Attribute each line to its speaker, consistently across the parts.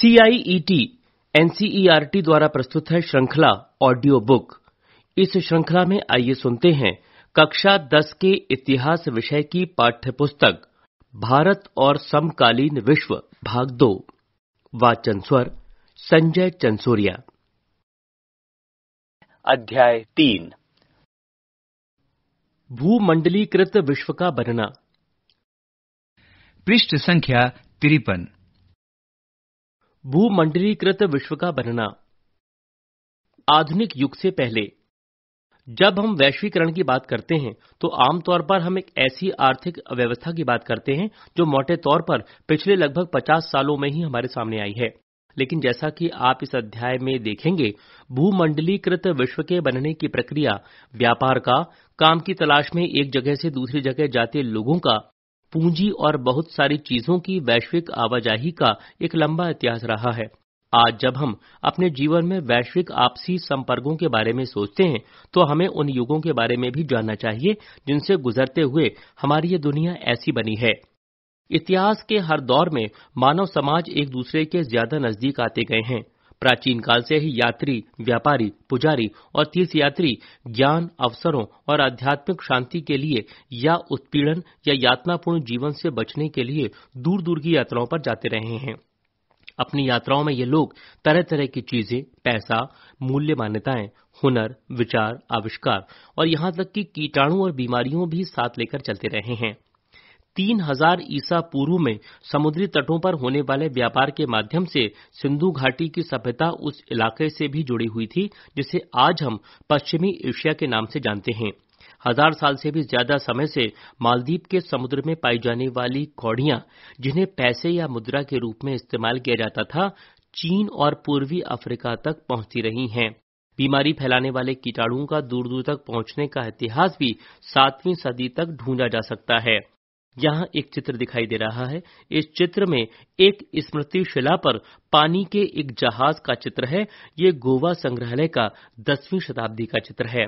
Speaker 1: CIET NCERT e e द्वारा प्रस्तुत है श्रृंखला ऑडियो बुक इस श्रृंखला में आइए सुनते हैं कक्षा 10 के इतिहास विषय की पाठ्य पुस्तक भारत और समकालीन विश्व भाग दो वाचन स्वर संजय चंसोरिया अध्याय तीन भूमंडलीकृत विश्व का बनना पृष्ठ संख्या तिरपन भूमंडलीकृत विश्व का बनना आधुनिक युग से पहले जब हम वैश्वीकरण की बात करते हैं तो आमतौर पर हम एक ऐसी आर्थिक व्यवस्था की बात करते हैं जो मोटे तौर पर पिछले लगभग 50 सालों में ही हमारे सामने आई है लेकिन जैसा कि आप इस अध्याय में देखेंगे भूमंडलीकृत विश्व के बनने की प्रक्रिया व्यापार का काम की तलाश में एक जगह से दूसरी जगह जाते लोगों का पूंजी और बहुत सारी चीजों की वैश्विक आवाजाही का एक लंबा इतिहास रहा है आज जब हम अपने जीवन में वैश्विक आपसी संपर्कों के बारे में सोचते हैं तो हमें उन युगों के बारे में भी जानना चाहिए जिनसे गुजरते हुए हमारी ये दुनिया ऐसी बनी है इतिहास के हर दौर में मानव समाज एक दूसरे के ज्यादा नजदीक आते गए हैं प्राचीन काल से ही यात्री व्यापारी पुजारी और तीर्थयात्री ज्ञान अवसरों और आध्यात्मिक शांति के लिए या उत्पीड़न या यातनापूर्ण जीवन से बचने के लिए दूर दूर की यात्राओं पर जाते रहे हैं अपनी यात्राओं में ये लोग तरह तरह की चीजें पैसा मूल्य मान्यताएं हुनर विचार आविष्कार और यहां तक कि कीटाणु और बीमारियों भी साथ लेकर चलते रहे हैं तीन हजार ईसा पूर्व में समुद्री तटों पर होने वाले व्यापार के माध्यम से सिंधु घाटी की सभ्यता उस इलाके से भी जुड़ी हुई थी जिसे आज हम पश्चिमी एशिया के नाम से जानते हैं हजार साल से भी ज्यादा समय से मालदीप के समुद्र में पाई जाने वाली कौड़ियां जिन्हें पैसे या मुद्रा के रूप में इस्तेमाल किया जाता था चीन और पूर्वी अफ्रीका तक पहुंचती रही हैं बीमारी फैलाने वाले कीटाणुओं का दूर दूर तक पहुंचने का इतिहास भी सातवीं सदी तक ढूंढा जा सकता है यहाँ एक चित्र दिखाई दे रहा है इस चित्र में एक स्मृति शिला पर पानी के एक जहाज का चित्र है ये गोवा संग्रहालय का दसवीं शताब्दी का चित्र है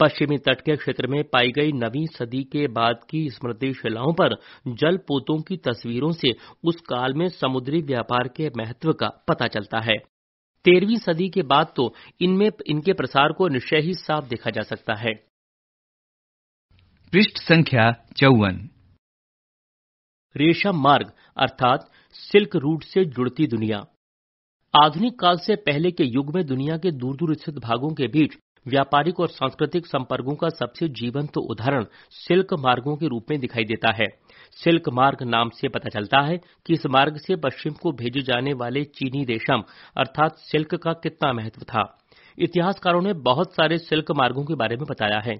Speaker 1: पश्चिमी तट के क्षेत्र में पाई गई नवी सदी के बाद की स्मृति शिलाओं पर जल पोतों की तस्वीरों से उस काल में समुद्री व्यापार के महत्व का पता चलता है तेरहवीं सदी के बाद तो इनमें इनके प्रसार को निश्चय ही साफ देखा जा सकता है पृष्ठ संख्या चौवन रेशम मार्ग अर्थात सिल्क रूट से जुड़ती दुनिया आधुनिक काल से पहले के युग में दुनिया के दूर दूर स्थित भागों के बीच व्यापारिक और सांस्कृतिक संपर्कों का सबसे जीवंत तो उदाहरण सिल्क मार्गों के रूप में दिखाई देता है सिल्क मार्ग नाम से पता चलता है कि इस मार्ग से पश्चिम को भेजे जाने वाले चीनी रेशम अर्थात सिल्क का कितना महत्व था इतिहासकारों ने बहुत सारे सिल्क मार्गों के बारे में बताया है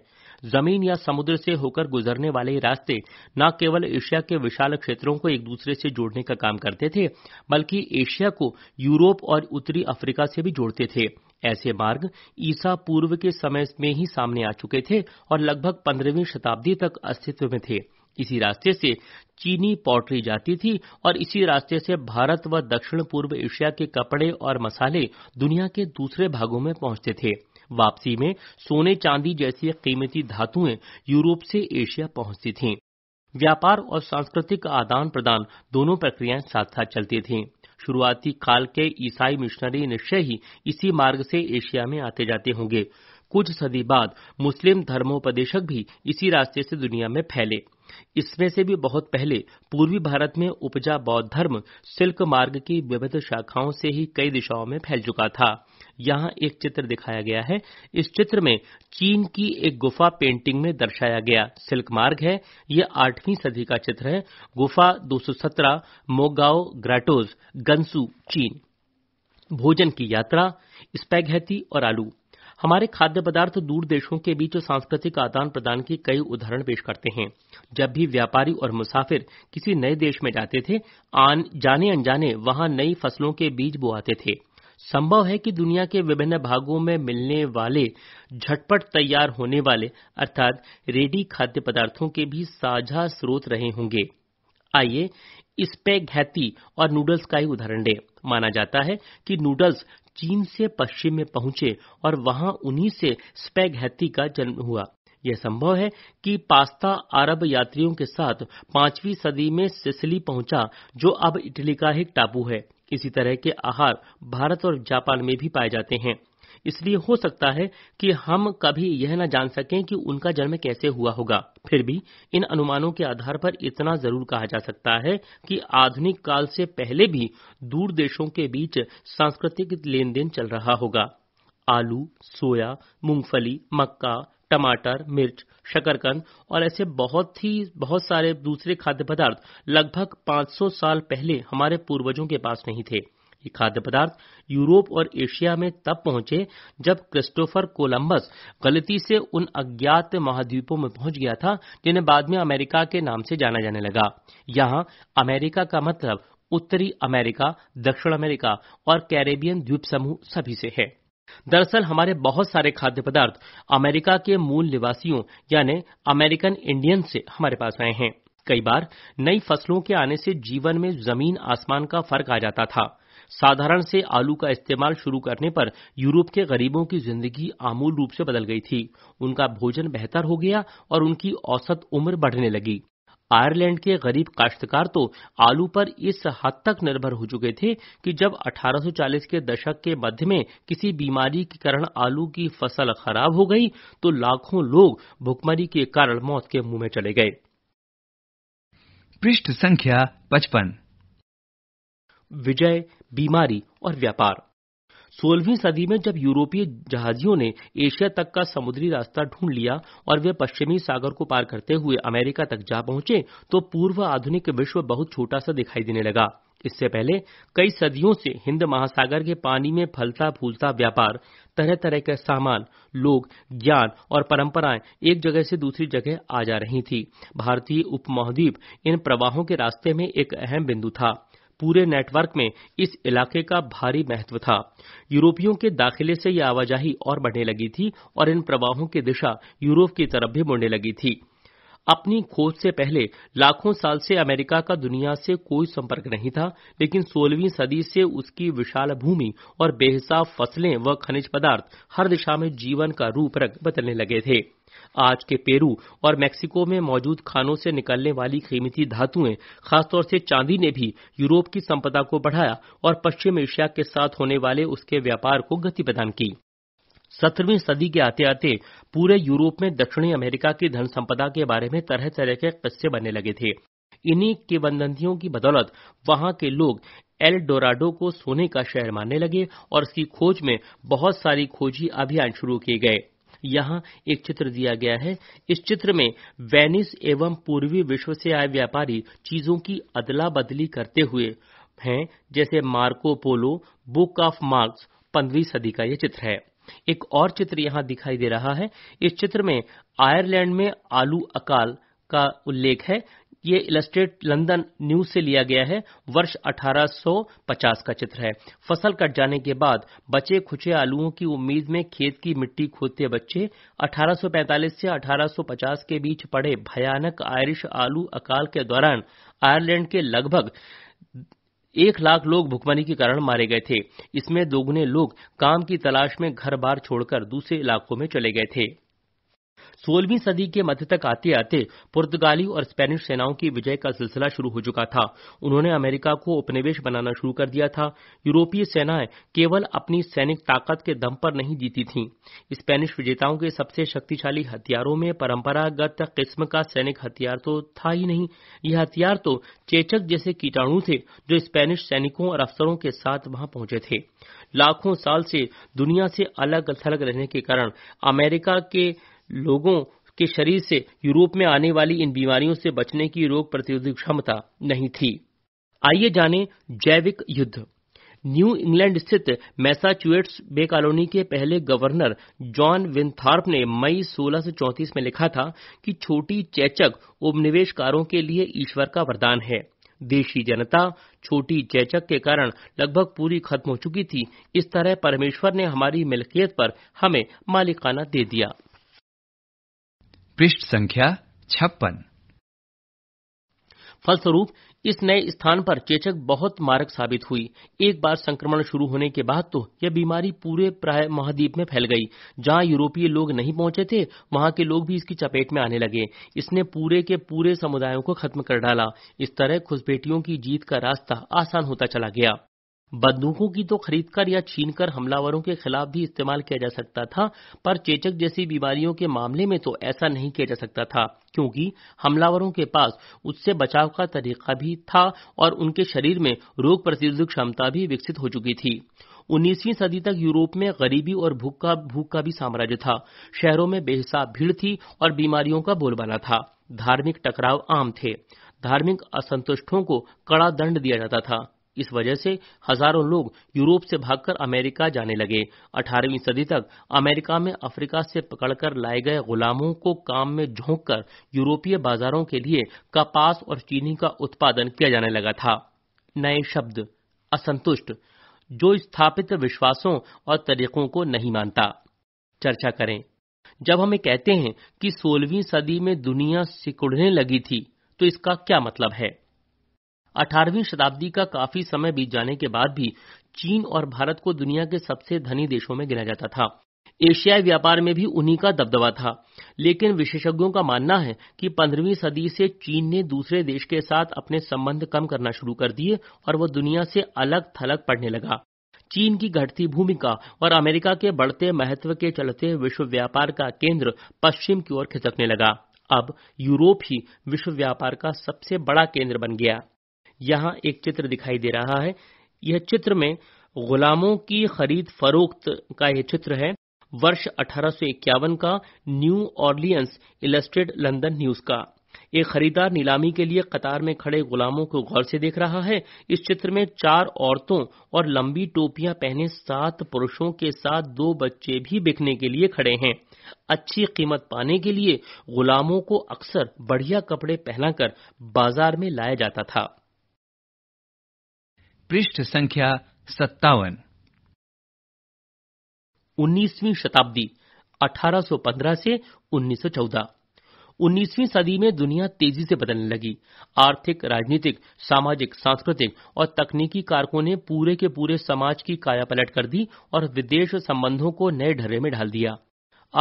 Speaker 1: जमीन या समुद्र से होकर गुजरने वाले रास्ते न केवल एशिया के विशाल क्षेत्रों को एक दूसरे से जोड़ने का काम करते थे बल्कि एशिया को यूरोप और उत्तरी अफ्रीका से भी जोड़ते थे ऐसे मार्ग ईसा पूर्व के समय में ही सामने आ चुके थे और लगभग पंद्रहवीं शताब्दी तक अस्तित्व में थे इसी रास्ते से चीनी पॉटरी जाती थी और इसी रास्ते से भारत व दक्षिण पूर्व एशिया के कपड़े और मसाले दुनिया के दूसरे भागों में पहुंचते थे वापसी में सोने चांदी जैसी कीमती धातुएं यूरोप से एशिया पहुंचती थीं व्यापार और सांस्कृतिक आदान प्रदान दोनों प्रक्रियाएं साथ साथ चलती थीं शुरुआती काल के ईसाई मिशनरी निश्चय ही इसी मार्ग से एशिया में आते जाते होंगे कुछ सदी बाद मुस्लिम धर्मोपदेशक भी इसी रास्ते से दुनिया में फैले इसमें से भी बहुत पहले पूर्वी भारत में उपजा बौद्ध धर्म सिल्क मार्ग की विविध शाखाओं से ही कई दिशाओं में फैल चुका था यहाँ एक चित्र दिखाया गया है इस चित्र में चीन की एक गुफा पेंटिंग में दर्शाया गया सिल्क मार्ग है यह आठवीं सदी का चित्र है गुफा 217 मोगाओ ग्राटोज गंसू चीन भोजन की यात्रा स्पैघेती और आलू हमारे खाद्य पदार्थ दूर देशों के बीच सांस्कृतिक आदान प्रदान के कई उदाहरण पेश करते हैं जब भी व्यापारी और मुसाफिर किसी नए देश में जाते थे आन जाने अनजाने वहां नई फसलों के बीज बोआते थे संभव है कि दुनिया के विभिन्न भागों में मिलने वाले झटपट तैयार होने वाले अर्थात रेडी खाद्य पदार्थों के भी साझा स्रोत रहे होंगे आइए घैती और नूडल्स का ही उदाहरण दें माना जाता है कि नूडल्स चीन से पश्चिम में पहुंचे और वहां उन्हीं से स्पेघैती का जन्म हुआ यह संभव है कि पास्ता अरब यात्रियों के साथ पांचवी सदी में सिसली पहुंचा जो अब इटली का ही टापू है इसी तरह के आहार भारत और जापान में भी पाए जाते हैं इसलिए हो सकता है कि हम कभी यह न जान सकें कि उनका जन्म कैसे हुआ होगा फिर भी इन अनुमानों के आधार पर इतना जरूर कहा जा सकता है कि आधुनिक काल से पहले भी दूर देशों के बीच सांस्कृतिक लेन देन चल रहा होगा आलू सोया मूंगफली मक्का टमाटर मिर्च शकरकंद और ऐसे बहुत ही बहुत सारे दूसरे खाद्य पदार्थ लगभग 500 साल पहले हमारे पूर्वजों के पास नहीं थे ये खाद्य पदार्थ यूरोप और एशिया में तब पहुंचे जब क्रिस्टोफर कोलंबस गलती से उन अज्ञात महाद्वीपों में पहुंच गया था जिन्हें बाद में अमेरिका के नाम से जाना जाने लगा यहाँ अमेरिका का मतलब उत्तरी अमेरिका दक्षिण अमेरिका और कैरेबियन द्वीप समूह सभी से है दरअसल हमारे बहुत सारे खाद्य पदार्थ अमेरिका के मूल निवासियों यानी अमेरिकन इंडियन से हमारे पास आए हैं कई बार नई फसलों के आने से जीवन में जमीन आसमान का फर्क आ जाता था साधारण से आलू का इस्तेमाल शुरू करने पर यूरोप के गरीबों की जिंदगी आमूल रूप से बदल गई थी उनका भोजन बेहतर हो गया और उनकी औसत उम्र बढ़ने लगी आयरलैंड के गरीब काश्तकार तो आलू पर इस हद तक निर्भर हो चुके थे कि जब 1840 के दशक के मध्य में किसी बीमारी के कारण आलू की फसल खराब हो गई तो लाखों लोग भुखमरी के कारण मौत के मुंह में चले गए पृष्ठ संख्या पचपन विजय बीमारी और व्यापार सोलहवीं सदी में जब यूरोपीय जहाजियों ने एशिया तक का समुद्री रास्ता ढूंढ लिया और वे पश्चिमी सागर को पार करते हुए अमेरिका तक जा पहुंचे तो पूर्व आधुनिक विश्व बहुत छोटा सा दिखाई देने लगा इससे पहले कई सदियों से हिंद महासागर के पानी में फलता फूलता व्यापार तरह तरह के सामान लोग ज्ञान और परंपराएं एक जगह से दूसरी जगह आ जा रही थी भारतीय उपमहाद्वीप इन प्रवाहों के रास्ते में एक अहम बिंदु था पूरे नेटवर्क में इस इलाके का भारी महत्व था यूरोपियों के दाखिले से यह आवाजाही और बढ़ने लगी थी और इन प्रवाहों की दिशा यूरोप की तरफ भी मुड़ने लगी थी अपनी खोज से पहले लाखों साल से अमेरिका का दुनिया से कोई संपर्क नहीं था लेकिन 16वीं सदी से उसकी विशाल भूमि और बेहिसाब फसलें व खनिज पदार्थ हर दिशा में जीवन का रूप रंग बदलने लगे थे आज के पेरू और मेक्सिको में मौजूद खानों से निकलने वाली कीमती धातुएं खासतौर से चांदी ने भी यूरोप की संपदा को बढ़ाया और पश्चिम एशिया के साथ होने वाले उसके व्यापार को गति प्रदान की सत्रहवीं सदी के आते आते पूरे यूरोप में दक्षिणी अमेरिका की धन संपदा के बारे में तरह तरह के किस्से बनने लगे थे इन्हीं बंदियों की बदौलत वहां के लोग एल डोराडो को सोने का शहर मानने लगे और इसकी खोज में बहुत सारी खोजी अभियान शुरू किए गए यहाँ एक चित्र दिया गया है इस चित्र में वेनिस एवं पूर्वी विश्व से आए व्यापारी चीजों की अदला बदली करते हुए हैं जैसे Marco Polo book of marks पंद्रहवीं सदी का यह चित्र है एक और चित्र यहाँ दिखाई दे रहा है इस चित्र में आयरलैंड में आलू अकाल का उल्लेख है ये इलस्ट्रेट लंदन न्यूज से लिया गया है वर्ष 1850 का चित्र है फसल कट जाने के बाद बचे खुचे आलुओं की उम्मीद में खेत की मिट्टी खोदते बच्चे 1845 से 1850 के बीच पड़े भयानक आयरिश आलू अकाल के दौरान आयरलैंड के लगभग एक लाख लोग भुखमरी के कारण मारे गए थे इसमें दोगुने लोग काम की तलाश में घर बार छोड़कर दूसरे इलाकों में चले गए थे सोलहवीं सदी के मध्य तक आते आते पुर्तगाली और स्पेनिश सेनाओं की विजय का सिलसिला शुरू हो चुका था उन्होंने अमेरिका को उपनिवेश बनाना शुरू कर दिया था यूरोपीय सेनाएं केवल अपनी सैनिक ताकत के दम पर नहीं जीती थीं स्पेनिश विजेताओं के सबसे शक्तिशाली हथियारों में परंपरागत किस्म का सैनिक हथियार तो था ही नहीं यह हथियार तो चेचक जैसे कीटाणु थे जो स्पेनिश सैनिकों और अफसरों के साथ वहां पहुंचे थे लाखों साल से दुनिया से अलग थलग रहने के कारण अमेरिका के लोगों के शरीर से यूरोप में आने वाली इन बीमारियों से बचने की रोग प्रतिरोधक क्षमता नहीं थी आइए जानें जैविक युद्ध न्यू इंग्लैंड स्थित मैसाच्यूएट्स बे कॉलोनी के पहले गवर्नर जॉन विंथार्प ने मई सोलह में लिखा था कि छोटी चेचक उपनिवेशकारों के लिए ईश्वर का वरदान है देशी जनता छोटी चेचक के कारण लगभग पूरी खत्म हो चुकी थी इस तरह परमेश्वर ने हमारी मिल्कियत पर हमें मालिकाना दे दिया पृष्ठ संख्या छप्पन फलस्वरूप इस नए स्थान पर चेचक बहुत मारक साबित हुई एक बार संक्रमण शुरू होने के बाद तो यह बीमारी पूरे प्राय महाद्वीप में फैल गई जहां यूरोपीय लोग नहीं पहुंचे थे वहां के लोग भी इसकी चपेट में आने लगे इसने पूरे के पूरे समुदायों को खत्म कर डाला इस तरह खुशबेटियों की जीत का रास्ता आसान होता चला गया बंदूकों की तो खरीदकर या छीनकर हमलावरों के खिलाफ भी इस्तेमाल किया जा सकता था पर चेचक जैसी बीमारियों के मामले में तो ऐसा नहीं किया जा सकता था क्योंकि हमलावरों के पास उससे बचाव का तरीका भी था और उनके शरीर में रोग प्रतिरोधक क्षमता भी विकसित हो चुकी थी उन्नीसवीं सदी तक यूरोप में गरीबी और भूख का भूख का भी साम्राज्य था शहरों में बेहिसाब भीड़ थी और बीमारियों का बोलबाला था धार्मिक टकराव आम थे धार्मिक असंतुष्टों को कड़ा दंड दिया जाता था इस वजह से हजारों लोग यूरोप से भागकर अमेरिका जाने लगे 18वीं सदी तक अमेरिका में अफ्रीका से पकड़कर लाए गए गुलामों को काम में झोंककर यूरोपीय बाजारों के लिए कपास और चीनी का उत्पादन किया जाने लगा था नए शब्द असंतुष्ट जो स्थापित विश्वासों और तरीकों को नहीं मानता चर्चा करें जब हमें कहते हैं कि सोलहवीं सदी में दुनिया सिकुड़ने लगी थी तो इसका क्या मतलब है अठारहवीं शताब्दी का काफी समय बीत जाने के बाद भी चीन और भारत को दुनिया के सबसे धनी देशों में गिना जाता था एशियाई व्यापार में भी उन्हीं का दबदबा था लेकिन विशेषज्ञों का मानना है कि 15वीं सदी से चीन ने दूसरे देश के साथ अपने संबंध कम करना शुरू कर दिए और वह दुनिया से अलग थलग पड़ने लगा चीन की घटती भूमिका और अमेरिका के बढ़ते महत्व के चलते विश्व व्यापार का केंद्र पश्चिम की ओर खिसकने लगा अब यूरोप ही विश्व व्यापार का सबसे बड़ा केंद्र बन गया यहाँ एक चित्र दिखाई दे रहा है यह चित्र में गुलामों की खरीद फरोख्त का यह चित्र है वर्ष अठारह का New Orleans illustrate London News का एक खरीदार नीलामी के लिए कतार में खड़े गुलामों को गौर से देख रहा है इस चित्र में चार औरतों और लंबी टोपियां पहने सात पुरुषों के साथ दो बच्चे भी बिकने के लिए खड़े हैं अच्छी कीमत पाने के लिए गुलामों को अक्सर बढ़िया कपड़े पहनाकर बाजार में लाया जाता था पृष्ठ संख्या सत्तावन उन्नीसवीं शताब्दी 1815 से 1914 19वीं सदी में दुनिया तेजी से बदलने लगी आर्थिक राजनीतिक सामाजिक सांस्कृतिक और तकनीकी कारकों ने पूरे के पूरे समाज की काया पलट कर दी और विदेश संबंधों को नए ढर्रे में ढाल दिया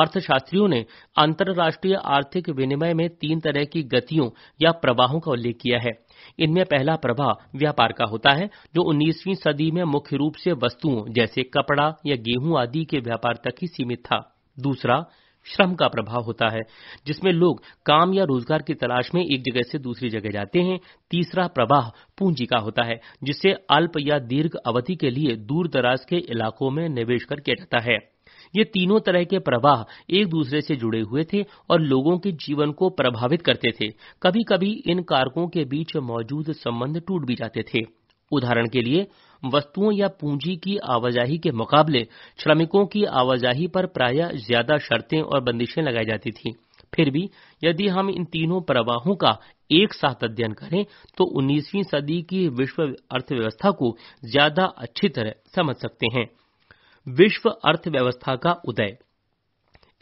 Speaker 1: अर्थशास्त्रियों ने अंतर्राष्ट्रीय आर्थिक विनिमय में तीन तरह की गतियों या प्रवाहों का उल्लेख किया है इनमें पहला प्रभाव व्यापार का होता है जो 19वीं सदी में मुख्य रूप से वस्तुओं जैसे कपड़ा या गेहूं आदि के व्यापार तक ही सीमित था दूसरा श्रम का प्रभाव होता है जिसमें लोग काम या रोजगार की तलाश में एक जगह से दूसरी जगह जाते हैं तीसरा प्रवाह पूंजी का होता है जिससे अल्प या दीर्घ अवधि के लिए दूर दराज के इलाकों में निवेश कर किया जाता है ये तीनों तरह के प्रवाह एक दूसरे से जुड़े हुए थे और लोगों के जीवन को प्रभावित करते थे कभी कभी इन कारकों के बीच मौजूद संबंध टूट भी जाते थे उदाहरण के लिए वस्तुओं या पूंजी की आवाजाही के मुकाबले श्रमिकों की आवाजाही पर प्राय ज्यादा शर्तें और बंदिशें लगाई जाती थी फिर भी यदि हम इन तीनों प्रवाहों का एक साथ अध्ययन करें तो 19वीं सदी की विश्व अर्थव्यवस्था को ज्यादा अच्छी तरह समझ सकते हैं विश्व अर्थव्यवस्था का उदय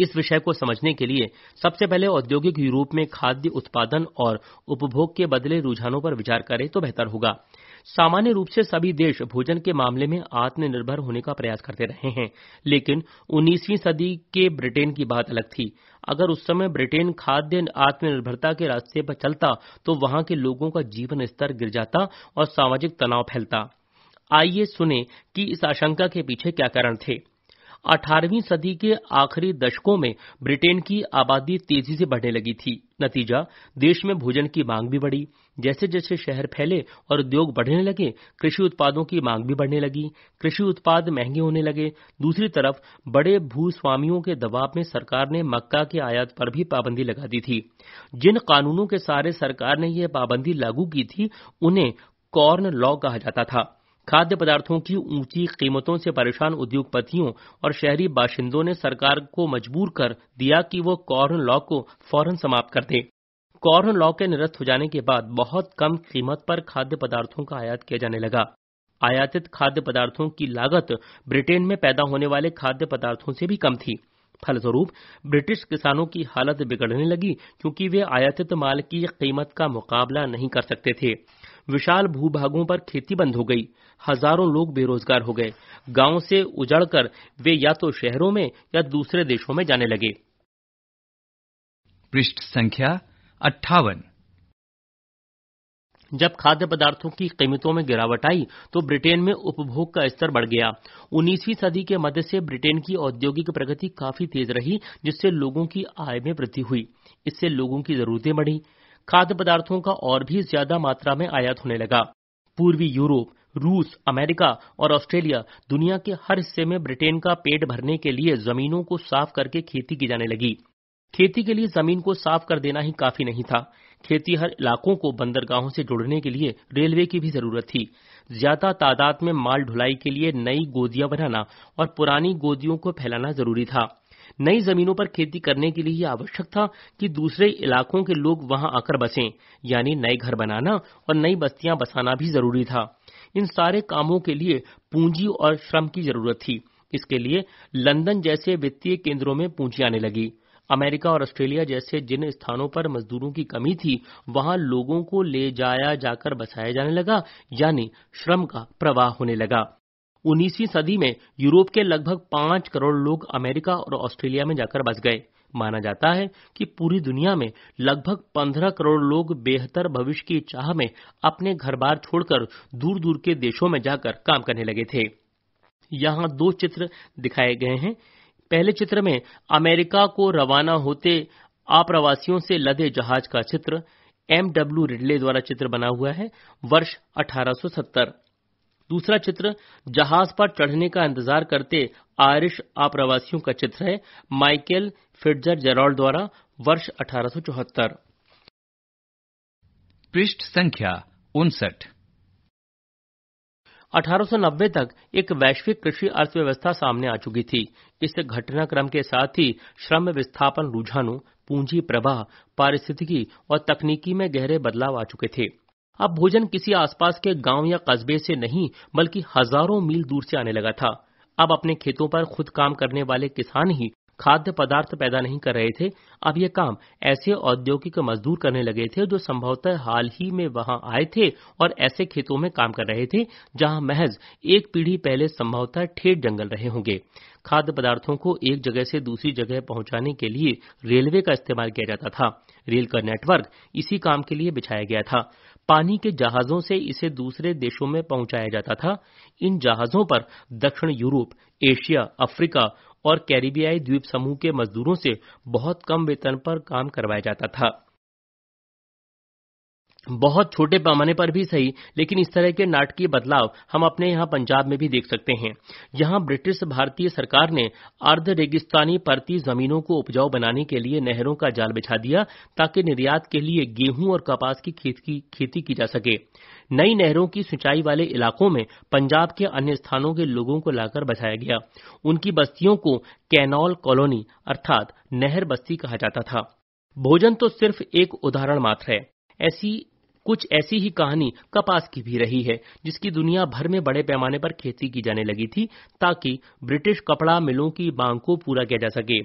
Speaker 1: इस विषय को समझने के लिए सबसे पहले औद्योगिक यूरोप में खाद्य उत्पादन और उपभोग के बदले रुझानों पर विचार करें तो बेहतर होगा सामान्य रूप से सभी देश भोजन के मामले में आत्मनिर्भर होने का प्रयास करते रहे हैं लेकिन 19वीं सदी के ब्रिटेन की बात अलग थी अगर उस समय ब्रिटेन खाद्य आत्मनिर्भरता के रास्ते पर चलता तो वहां के लोगों का जीवन स्तर गिर जाता और सामाजिक तनाव फैलता आइए सुने कि इस आशंका के पीछे क्या कारण थे 18वीं सदी के आखिरी दशकों में ब्रिटेन की आबादी तेजी से बढ़ने लगी थी नतीजा देश में भोजन की मांग भी बढ़ी जैसे जैसे शहर फैले और उद्योग बढ़ने लगे कृषि उत्पादों की मांग भी बढ़ने लगी कृषि उत्पाद महंगे होने लगे दूसरी तरफ बड़े भूस्वामियों के दबाव में सरकार ने मक्का के आयात पर भी पाबंदी लगा दी थी जिन कानूनों के सहारे सरकार ने यह पाबंदी लागू की थी उन्हें कॉर्न लॉ कहा जाता था खाद्य पदार्थों की ऊंची कीमतों से परेशान उद्योगपतियों और शहरी बाशिंदों ने सरकार को मजबूर कर दिया कि वो कॉर्न लॉ को फौरन समाप्त कर दे कॉर्न लॉ के निरस्त हो जाने के बाद बहुत कम कीमत पर खाद्य पदार्थों का आयात किया जाने लगा आयातित खाद्य पदार्थों की लागत ब्रिटेन में पैदा होने वाले खाद्य पदार्थों से भी कम थी फलस्वरूप ब्रिटिश किसानों की हालत बिगड़ने लगी क्योंकि वे आयातित माल की कीमत का मुकाबला नहीं कर सकते थे विशाल भूभागों पर खेती बंद हो गई हजारों लोग बेरोजगार हो गए गांव से उजड़कर वे या तो शहरों में या दूसरे देशों में जाने लगे पृष्ठ संख्या अट्ठावन जब खाद्य पदार्थों की कीमतों में गिरावट आई तो ब्रिटेन में उपभोग का स्तर बढ़ गया 19वीं सदी के मध्य से ब्रिटेन की औद्योगिक प्रगति काफी तेज रही जिससे लोगों की आय में वृद्धि हुई इससे लोगों की जरूरतें बढ़ी खाद्य पदार्थों का और भी ज्यादा मात्रा में आयात होने लगा पूर्वी यूरोप रूस अमेरिका और ऑस्ट्रेलिया दुनिया के हर हिस्से में ब्रिटेन का पेट भरने के लिए जमीनों को साफ करके खेती की जाने लगी खेती के लिए जमीन को साफ कर देना ही काफी नहीं था खेती हर इलाकों को बंदरगाहों से जुड़ने के लिए रेलवे की भी जरूरत थी ज्यादा तादाद में माल ढुलाई के लिए नई गोदियां बनाना और पुरानी गोदियों को फैलाना जरूरी था नई जमीनों पर खेती करने के लिए आवश्यक था कि दूसरे इलाकों के लोग वहां आकर बसें यानी नए घर बनाना और नई बस्तियां बसाना भी जरूरी था इन सारे कामों के लिए पूंजी और श्रम की जरूरत थी इसके लिए लंदन जैसे वित्तीय केंद्रों में पूंजी आने लगी अमेरिका और ऑस्ट्रेलिया जैसे जिन स्थानों पर मजदूरों की कमी थी वहां लोगों को ले जाया जाकर बसाया जाने लगा यानी श्रम का प्रवाह होने लगा 19वीं सदी में यूरोप के लगभग पांच करोड़ लोग अमेरिका और ऑस्ट्रेलिया में जाकर बस गए माना जाता है कि पूरी दुनिया में लगभग 15 करोड़ लोग बेहतर भविष्य की चाह में अपने घर बार छोड़कर दूर दूर के देशों में जाकर काम करने लगे थे यहाँ दो चित्र दिखाए गए हैं पहले चित्र में अमेरिका को रवाना होते आप्रवासियों से लदे जहाज का चित्र एमडब्ल्यू रिडले द्वारा चित्र बना हुआ है वर्ष 1870 दूसरा चित्र जहाज पर चढ़ने का इंतजार करते आयरिश आप्रवासियों का चित्र है माइकल फिटजर जेरॉल्ड द्वारा वर्ष अठारह पृष्ठ संख्या उनसठ अठारह तक एक वैश्विक कृषि अर्थव्यवस्था सामने आ चुकी थी इस घटनाक्रम के साथ ही श्रम विस्थापन रुझानों पूंजी प्रवाह पारिस्थितिकी और तकनीकी में गहरे बदलाव आ चुके थे अब भोजन किसी आसपास के गांव या कस्बे से नहीं बल्कि हजारों मील दूर से आने लगा था अब अपने खेतों पर खुद काम करने वाले किसान ही खाद्य पदार्थ पैदा नहीं कर रहे थे अब ये काम ऐसे औद्योगिक मजदूर करने लगे थे जो संभवतः हाल ही में वहां आए थे और ऐसे खेतों में काम कर रहे थे जहां महज एक पीढ़ी पहले संभवतः ठेठ जंगल रहे होंगे खाद्य पदार्थों को एक जगह से दूसरी जगह पहुंचाने के लिए रेलवे का इस्तेमाल किया जाता था रेल का नेटवर्क इसी काम के लिए बिछाया गया था पानी के जहाजों से इसे दूसरे देशों में पहुंचाया जाता था इन जहाजों पर दक्षिण यूरोप एशिया अफ्रीका और कैरिबियाई द्वीप समूह के मजदूरों से बहुत कम वेतन पर काम करवाया जाता था बहुत छोटे पैमाने पर भी सही लेकिन इस तरह के नाटकीय बदलाव हम अपने यहाँ पंजाब में भी देख सकते हैं जहाँ ब्रिटिश भारतीय सरकार ने अर्ध रेगिस्तानी परती जमीनों को उपजाऊ बनाने के लिए नहरों का जाल बिछा दिया ताकि निर्यात के लिए गेहूं और कपास की खेती, खेती की जा सके नई नहरों की सिंचाई वाले इलाकों में पंजाब के अन्य स्थानों के लोगों को लाकर बसाया गया उनकी बस्तियों को कैनॉल कॉलोनी अर्थात नहर बस्ती कहा जाता था भोजन तो सिर्फ एक उदाहरण मात्र है ऐसी कुछ ऐसी ही कहानी कपास की भी रही है जिसकी दुनिया भर में बड़े पैमाने पर खेती की जाने लगी थी ताकि ब्रिटिश कपड़ा मिलों की मांग को पूरा किया जा सके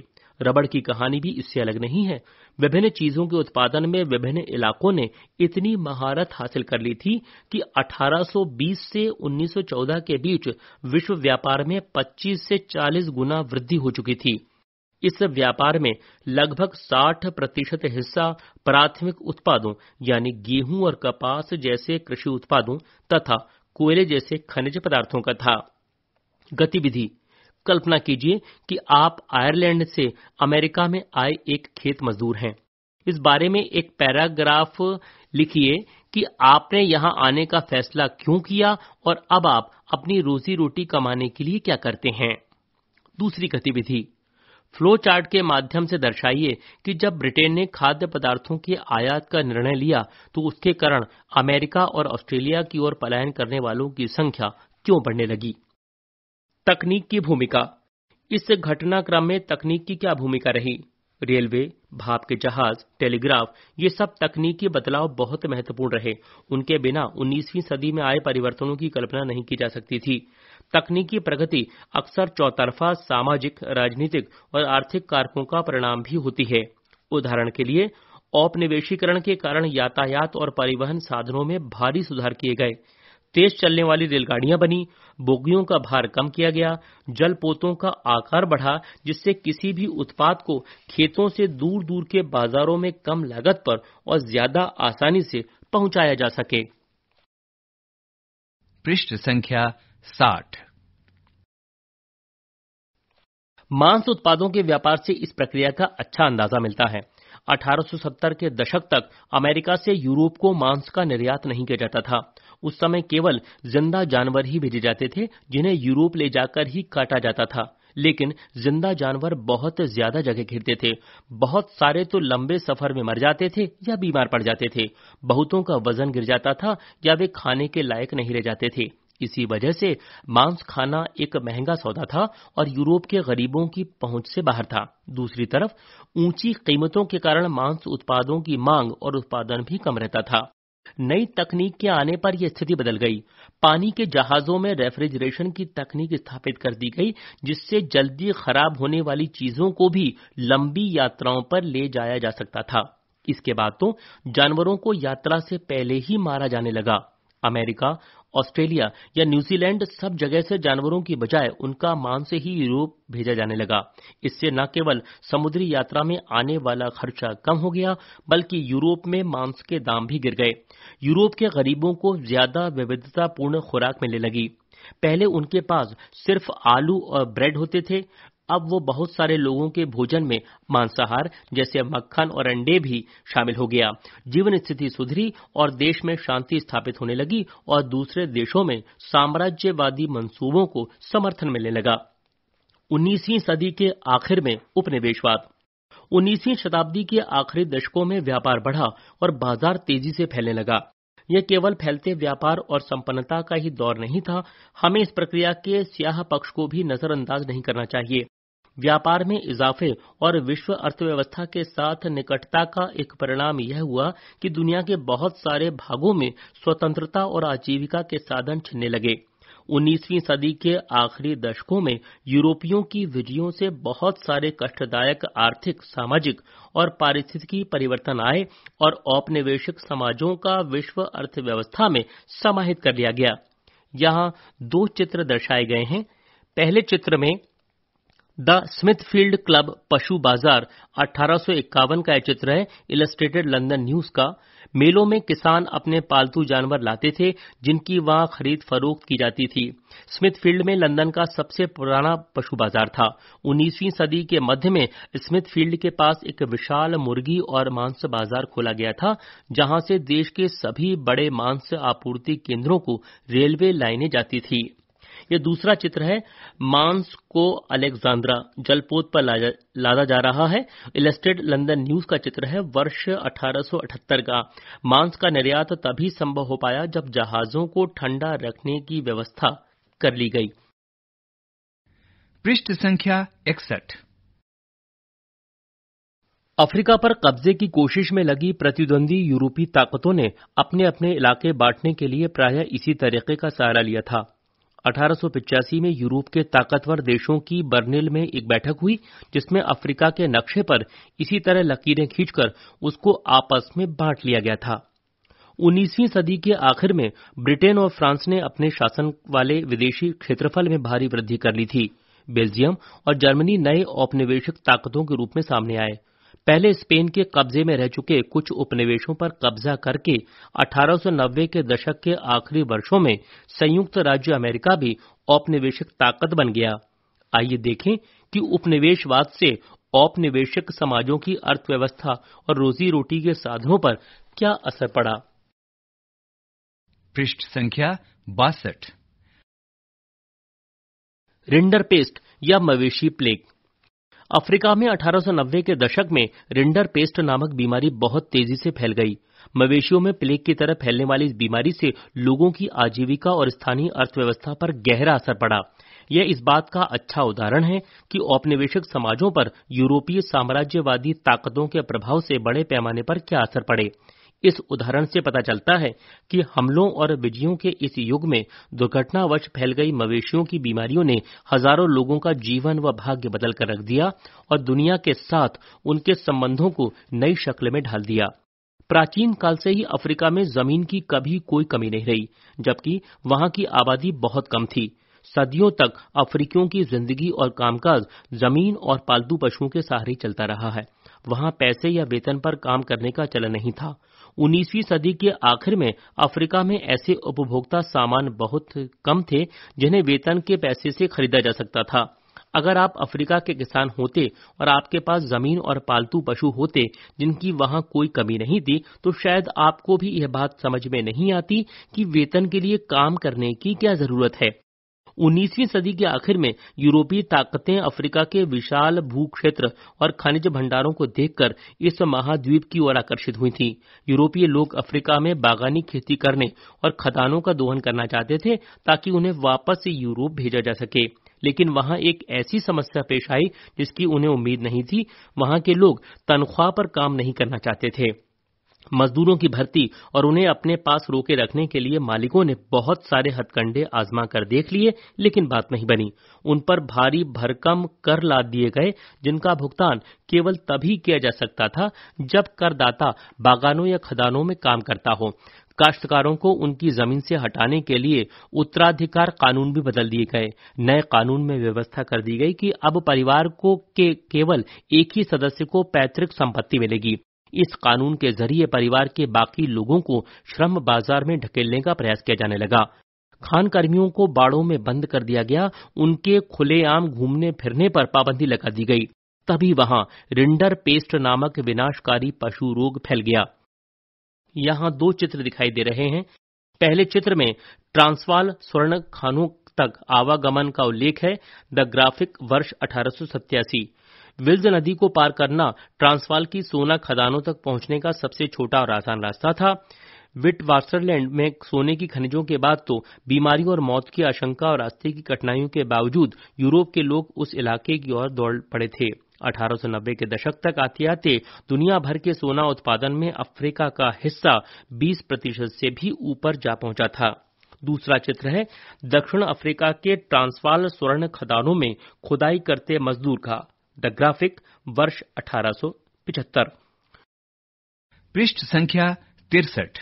Speaker 1: रबड़ की कहानी भी इससे अलग नहीं है विभिन्न चीजों के उत्पादन में विभिन्न इलाकों ने इतनी महारत हासिल कर ली थी कि 1820 से 1914 के बीच विश्व व्यापार में 25 से 40 गुना वृद्धि हो चुकी थी इस व्यापार में लगभग 60 प्रतिशत हिस्सा प्राथमिक उत्पादों यानी गेहूं और कपास जैसे कृषि उत्पादों तथा कोयले जैसे खनिज पदार्थों का था गतिविधि कल्पना कीजिए कि आप आयरलैंड से अमेरिका में आए एक खेत मजदूर हैं इस बारे में एक पैराग्राफ लिखिए कि आपने यहां आने का फैसला क्यों किया और अब आप अपनी रोजी रोटी कमाने के लिए क्या करते हैं दूसरी गतिविधि फ्लो चार्ट के माध्यम से दर्शाइए कि जब ब्रिटेन ने खाद्य पदार्थों के आयात का निर्णय लिया तो उसके कारण अमेरिका और ऑस्ट्रेलिया की ओर पलायन करने वालों की संख्या क्यों बढ़ने लगी तकनीक की भूमिका इस घटनाक्रम में तकनीक की क्या भूमिका रही रेलवे भाप के जहाज टेलीग्राफ ये सब तकनीकी बदलाव बहुत महत्वपूर्ण रहे उनके बिना 19वीं सदी में आए परिवर्तनों की कल्पना नहीं की जा सकती थी तकनीकी प्रगति अक्सर चौतरफा सामाजिक राजनीतिक और आर्थिक कारकों का परिणाम भी होती है उदाहरण के लिए औपनिवेशीकरण के कारण यातायात और परिवहन साधनों में भारी सुधार किए गए तेज चलने वाली रेलगाड़ियां बनी बोगियों का भार कम किया गया जलपोतों का आकार बढ़ा जिससे किसी भी उत्पाद को खेतों से दूर दूर के बाजारों में कम लागत पर और ज्यादा आसानी से पहुंचाया जा सके पृष्ठ संख्या साठ मांस उत्पादों के व्यापार से इस प्रक्रिया का अच्छा अंदाजा मिलता है 1870 के दशक तक अमेरिका से यूरोप को मांस का निर्यात नहीं किया जाता था उस समय केवल जिंदा जानवर ही भेजे जाते थे जिन्हें यूरोप ले जाकर ही काटा जाता था लेकिन जिंदा जानवर बहुत ज्यादा जगह घिरते थे बहुत सारे तो लंबे सफर में मर जाते थे या बीमार पड़ जाते थे बहुतों का वजन गिर जाता था या वे खाने के लायक नहीं रह जाते थे इसी वजह से मांस खाना एक महंगा सौदा था और यूरोप के गरीबों की पहुंच से बाहर था दूसरी तरफ ऊंची कीमतों के कारण मांस उत्पादों की मांग और उत्पादन भी कम रहता था नई तकनीक के आने पर यह स्थिति बदल गई पानी के जहाजों में रेफ्रिजरेशन की तकनीक स्थापित कर दी गई जिससे जल्दी खराब होने वाली चीजों को भी लंबी यात्राओं पर ले जाया जा सकता था इसके बाद तो जानवरों को यात्रा से पहले ही मारा जाने लगा अमेरिका ऑस्ट्रेलिया या न्यूजीलैंड सब जगह से जानवरों की बजाय उनका मांस ही यूरोप भेजा जाने लगा इससे न केवल समुद्री यात्रा में आने वाला खर्चा कम हो गया बल्कि यूरोप में मांस के दाम भी गिर गए यूरोप के गरीबों को ज्यादा विविधतापूर्ण खुराक मिलने लगी पहले उनके पास सिर्फ आलू और ब्रेड होते थे अब वो बहुत सारे लोगों के भोजन में मांसाहार जैसे मक्खन और अंडे भी शामिल हो गया जीवन स्थिति सुधरी और देश में शांति स्थापित होने लगी और दूसरे देशों में साम्राज्यवादी मंसूबों को समर्थन मिलने लगा 19वीं सदी के आखिर में उपनिवेशवाद 19वीं शताब्दी के आखिरी दशकों में व्यापार बढ़ा और बाजार तेजी से फैलने लगा यह केवल फैलते व्यापार और संपन्नता का ही दौर नहीं था हमें इस प्रक्रिया के स्याह पक्ष को भी नजरअंदाज नहीं करना चाहिए व्यापार में इजाफे और विश्व अर्थव्यवस्था के साथ निकटता का एक परिणाम यह हुआ कि दुनिया के बहुत सारे भागों में स्वतंत्रता और आजीविका के साधन छिनने लगे 19वीं सदी के आखिरी दशकों में यूरोपियों की विजयों से बहुत सारे कष्टदायक आर्थिक सामाजिक और पारिस्थितिकी परिवर्तन आए और औपनिवेशिक समाजों का विश्व अर्थव्यवस्था में समाहित कर लिया गया यहां दो चित्र दर्शाए गए हैं पहले चित्र में द स्मिथफील्ड क्लब पशु बाजार अठारह का यह चित्र है इलस्ट्रेटेड लंदन न्यूज का मेलों में किसान अपने पालतू जानवर लाते थे जिनकी वहां खरीद फरोख्त की जाती थी स्मिथफील्ड में लंदन का सबसे पुराना पशु बाजार था 19वीं सदी के मध्य में स्मिथफील्ड के पास एक विशाल मुर्गी और मांस बाजार खोला गया था जहां से देश के सभी बड़े मांस आपूर्ति केंद्रों को रेलवे लाइनें जाती थी यह दूसरा चित्र है मांस को अलेक्जांड्रा जलपोत पर लादा जा रहा है इलेस्टेड लंदन न्यूज का चित्र है वर्ष 1878 का मांस का निर्यात तभी संभव हो पाया जब जहाजों को ठंडा रखने की व्यवस्था कर ली गई पृष्ठ संख्या इकसठ अफ्रीका पर कब्जे की कोशिश में लगी प्रतिद्वंदी यूरोपीय ताकतों ने अपने अपने इलाके बांटने के लिए प्राय इसी तरीके का सहारा लिया था 1885 में यूरोप के ताकतवर देशों की बर्निल में एक बैठक हुई जिसमें अफ्रीका के नक्शे पर इसी तरह लकीरें खींचकर उसको आपस में बांट लिया गया था 19वीं सदी के आखिर में ब्रिटेन और फ्रांस ने अपने शासन वाले विदेशी क्षेत्रफल में भारी वृद्धि कर ली थी बेल्जियम और जर्मनी नए औपनिवेशिक ताकतों के रूप में सामने आए पहले स्पेन के कब्जे में रह चुके कुछ उपनिवेशों पर कब्जा करके 1890 के दशक के आखिरी वर्षों में संयुक्त राज्य अमेरिका भी औपनिवेशिक ताकत बन गया आइए देखें कि उपनिवेशवाद से औपनिवेशिक समाजों की अर्थव्यवस्था और रोजी रोटी के साधनों पर क्या असर पड़ा पृष्ठ संख्या बासठ पेस्ट या मवेशी प्लेग अफ्रीका में 1890 के दशक में रिंडर पेस्ट नामक बीमारी बहुत तेजी से फैल गई मवेशियों में प्लेग की तरह फैलने वाली इस बीमारी से लोगों की आजीविका और स्थानीय अर्थव्यवस्था पर गहरा असर पड़ा यह इस बात का अच्छा उदाहरण है कि औपनिवेशिक समाजों पर यूरोपीय साम्राज्यवादी ताकतों के प्रभाव से बड़े पैमाने पर क्या असर पड़े इस उदाहरण से पता चलता है कि हमलों और विजयों के इस युग में दुर्घटनावश फैल गई मवेशियों की बीमारियों ने हजारों लोगों का जीवन व भाग्य बदल कर रख दिया और दुनिया के साथ उनके संबंधों को नई शक्ल में ढाल दिया प्राचीन काल से ही अफ्रीका में जमीन की कभी कोई कमी नहीं रही जबकि वहां की आबादी बहुत कम थी सदियों तक अफ्रीकियों की जिंदगी और कामकाज जमीन और पालतू पशुओं के सहारे चलता रहा है वहां पैसे या वेतन पर काम करने का चलन नहीं था 19वीं सदी के आखिर में अफ्रीका में ऐसे उपभोक्ता सामान बहुत कम थे जिन्हें वेतन के पैसे से खरीदा जा सकता था अगर आप अफ्रीका के किसान होते और आपके पास जमीन और पालतू पशु होते जिनकी वहां कोई कमी नहीं थी तो शायद आपको भी यह बात समझ में नहीं आती कि वेतन के लिए काम करने की क्या जरूरत है 19वीं सदी के आखिर में यूरोपीय ताकतें अफ्रीका के विशाल भूक्षेत्र और खनिज भंडारों को देखकर इस महाद्वीप की ओर आकर्षित हुई थी यूरोपीय लोग अफ्रीका में बागानी खेती करने और खदानों का दोहन करना चाहते थे ताकि उन्हें वापस यूरोप भेजा जा सके लेकिन वहां एक ऐसी समस्या पेश आई जिसकी उन्हें उम्मीद नहीं थी वहां के लोग तनख्वाह पर काम नहीं करना चाहते थे मजदूरों की भर्ती और उन्हें अपने पास रोके रखने के लिए मालिकों ने बहुत सारे हथकंडे आजमा कर देख लिए लेकिन बात नहीं बनी उन पर भारी भरकम कर लाद दिए गए जिनका भुगतान केवल तभी किया जा सकता था जब करदाता बागानों या खदानों में काम करता हो काश्तकारों को उनकी जमीन से हटाने के लिए उत्तराधिकार कानून भी बदल दिए गए नए कानून में व्यवस्था कर दी गई कि अब परिवार को के केवल एक ही सदस्य को पैतृक संपत्ति मिलेगी इस कानून के जरिए परिवार के बाकी लोगों को श्रम बाजार में ढकेलने का प्रयास किया जाने लगा खान कर्मियों को बाड़ों में बंद कर दिया गया उनके खुलेआम घूमने फिरने पर पाबंदी लगा दी गई तभी वहां रिंडर पेस्ट नामक विनाशकारी पशु रोग फैल गया यहां दो चित्र दिखाई दे रहे हैं पहले चित्र में ट्रांसवाल स्वर्ण खानों तक आवागमन का उल्लेख है द ग्राफिक वर्ष अठारह विल्ज नदी को पार करना ट्रांसवाल की सोना खदानों तक पहुंचने का सबसे छोटा और आसान रास्ता था विट वास्टरलैंड में सोने की खनिजों के बाद तो बीमारियों और मौत की आशंका और रास्ते की कठिनाइयों के बावजूद यूरोप के लोग उस इलाके की ओर दौड़ पड़े थे 1890 के दशक तक आते आते दुनिया भर के सोना उत्पादन में अफ्रीका का हिस्सा 20 प्रतिशत से भी ऊपर जा पहुंचा था दूसरा चित्र है दक्षिण अफ्रीका के ट्रांसवाल स्वर्ण खदानों में खुदाई करते मजदूर का द ग्राफिक वर्ष अठारह पृष्ठ संख्या तिरसठ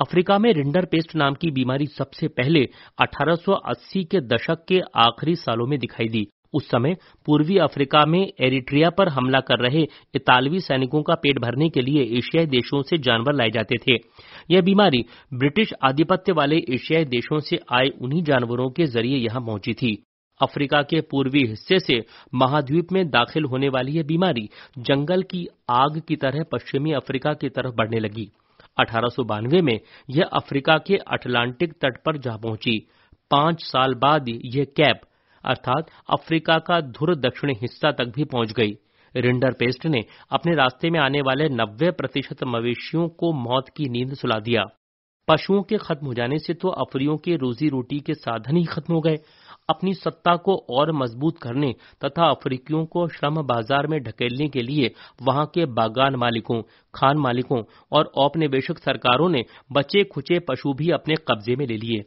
Speaker 1: अफ्रीका में रिंडर पेस्ट नाम की बीमारी सबसे पहले 1880 के दशक के आखिरी सालों में दिखाई दी उस समय पूर्वी अफ्रीका में एरिट्रिया पर हमला कर रहे इतालवी सैनिकों का पेट भरने के लिए एशियाई देशों से जानवर लाए जाते थे यह बीमारी ब्रिटिश आधिपत्य वाले एशियाई देशों से आए उन्हीं जानवरों के जरिए यहां पहुंची थी अफ्रीका के पूर्वी हिस्से से महाद्वीप में दाखिल होने वाली यह बीमारी जंगल की आग की तरह पश्चिमी अफ्रीका की तरफ बढ़ने लगी अठारह में यह अफ्रीका के अटलांटिक तट पर जा पहुंची पांच साल बाद यह कैप अर्थात अफ्रीका का धुर दक्षिणी हिस्सा तक भी पहुंच गई रिंडर पेस्ट ने अपने रास्ते में आने वाले 90 प्रतिशत मवेशियों को मौत की नींद सुला दिया पशुओं के खत्म हो जाने से तो अफरियों के रोजी रोटी के साधन ही खत्म हो गए अपनी सत्ता को और मजबूत करने तथा अफ्रीकियों को श्रम बाजार में ढकेलने के लिए वहां के बागान मालिकों खान मालिकों और औपनिवेशिक सरकारों ने बचे खुचे पशु भी अपने कब्जे में ले लिए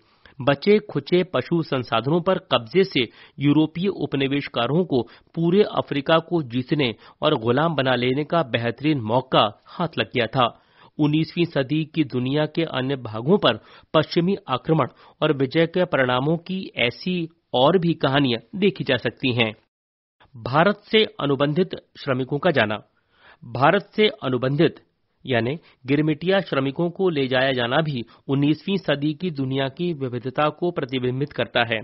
Speaker 1: बचे खुचे पशु संसाधनों पर कब्जे से यूरोपीय उपनिवेशकारों को पूरे अफ्रीका को जीतने और गुलाम बना लेने का बेहतरीन मौका हाथ लग गया था 19वीं सदी की दुनिया के अन्य भागों पर पश्चिमी आक्रमण और विजय के परिणामों की ऐसी और भी कहानियां देखी जा सकती हैं भारत से अनुबंधित श्रमिकों का जाना भारत से अनुबंधित यानी गिरमिटिया श्रमिकों को ले जाया जाना भी 19वीं सदी की दुनिया की विविधता को प्रतिबिंबित करता है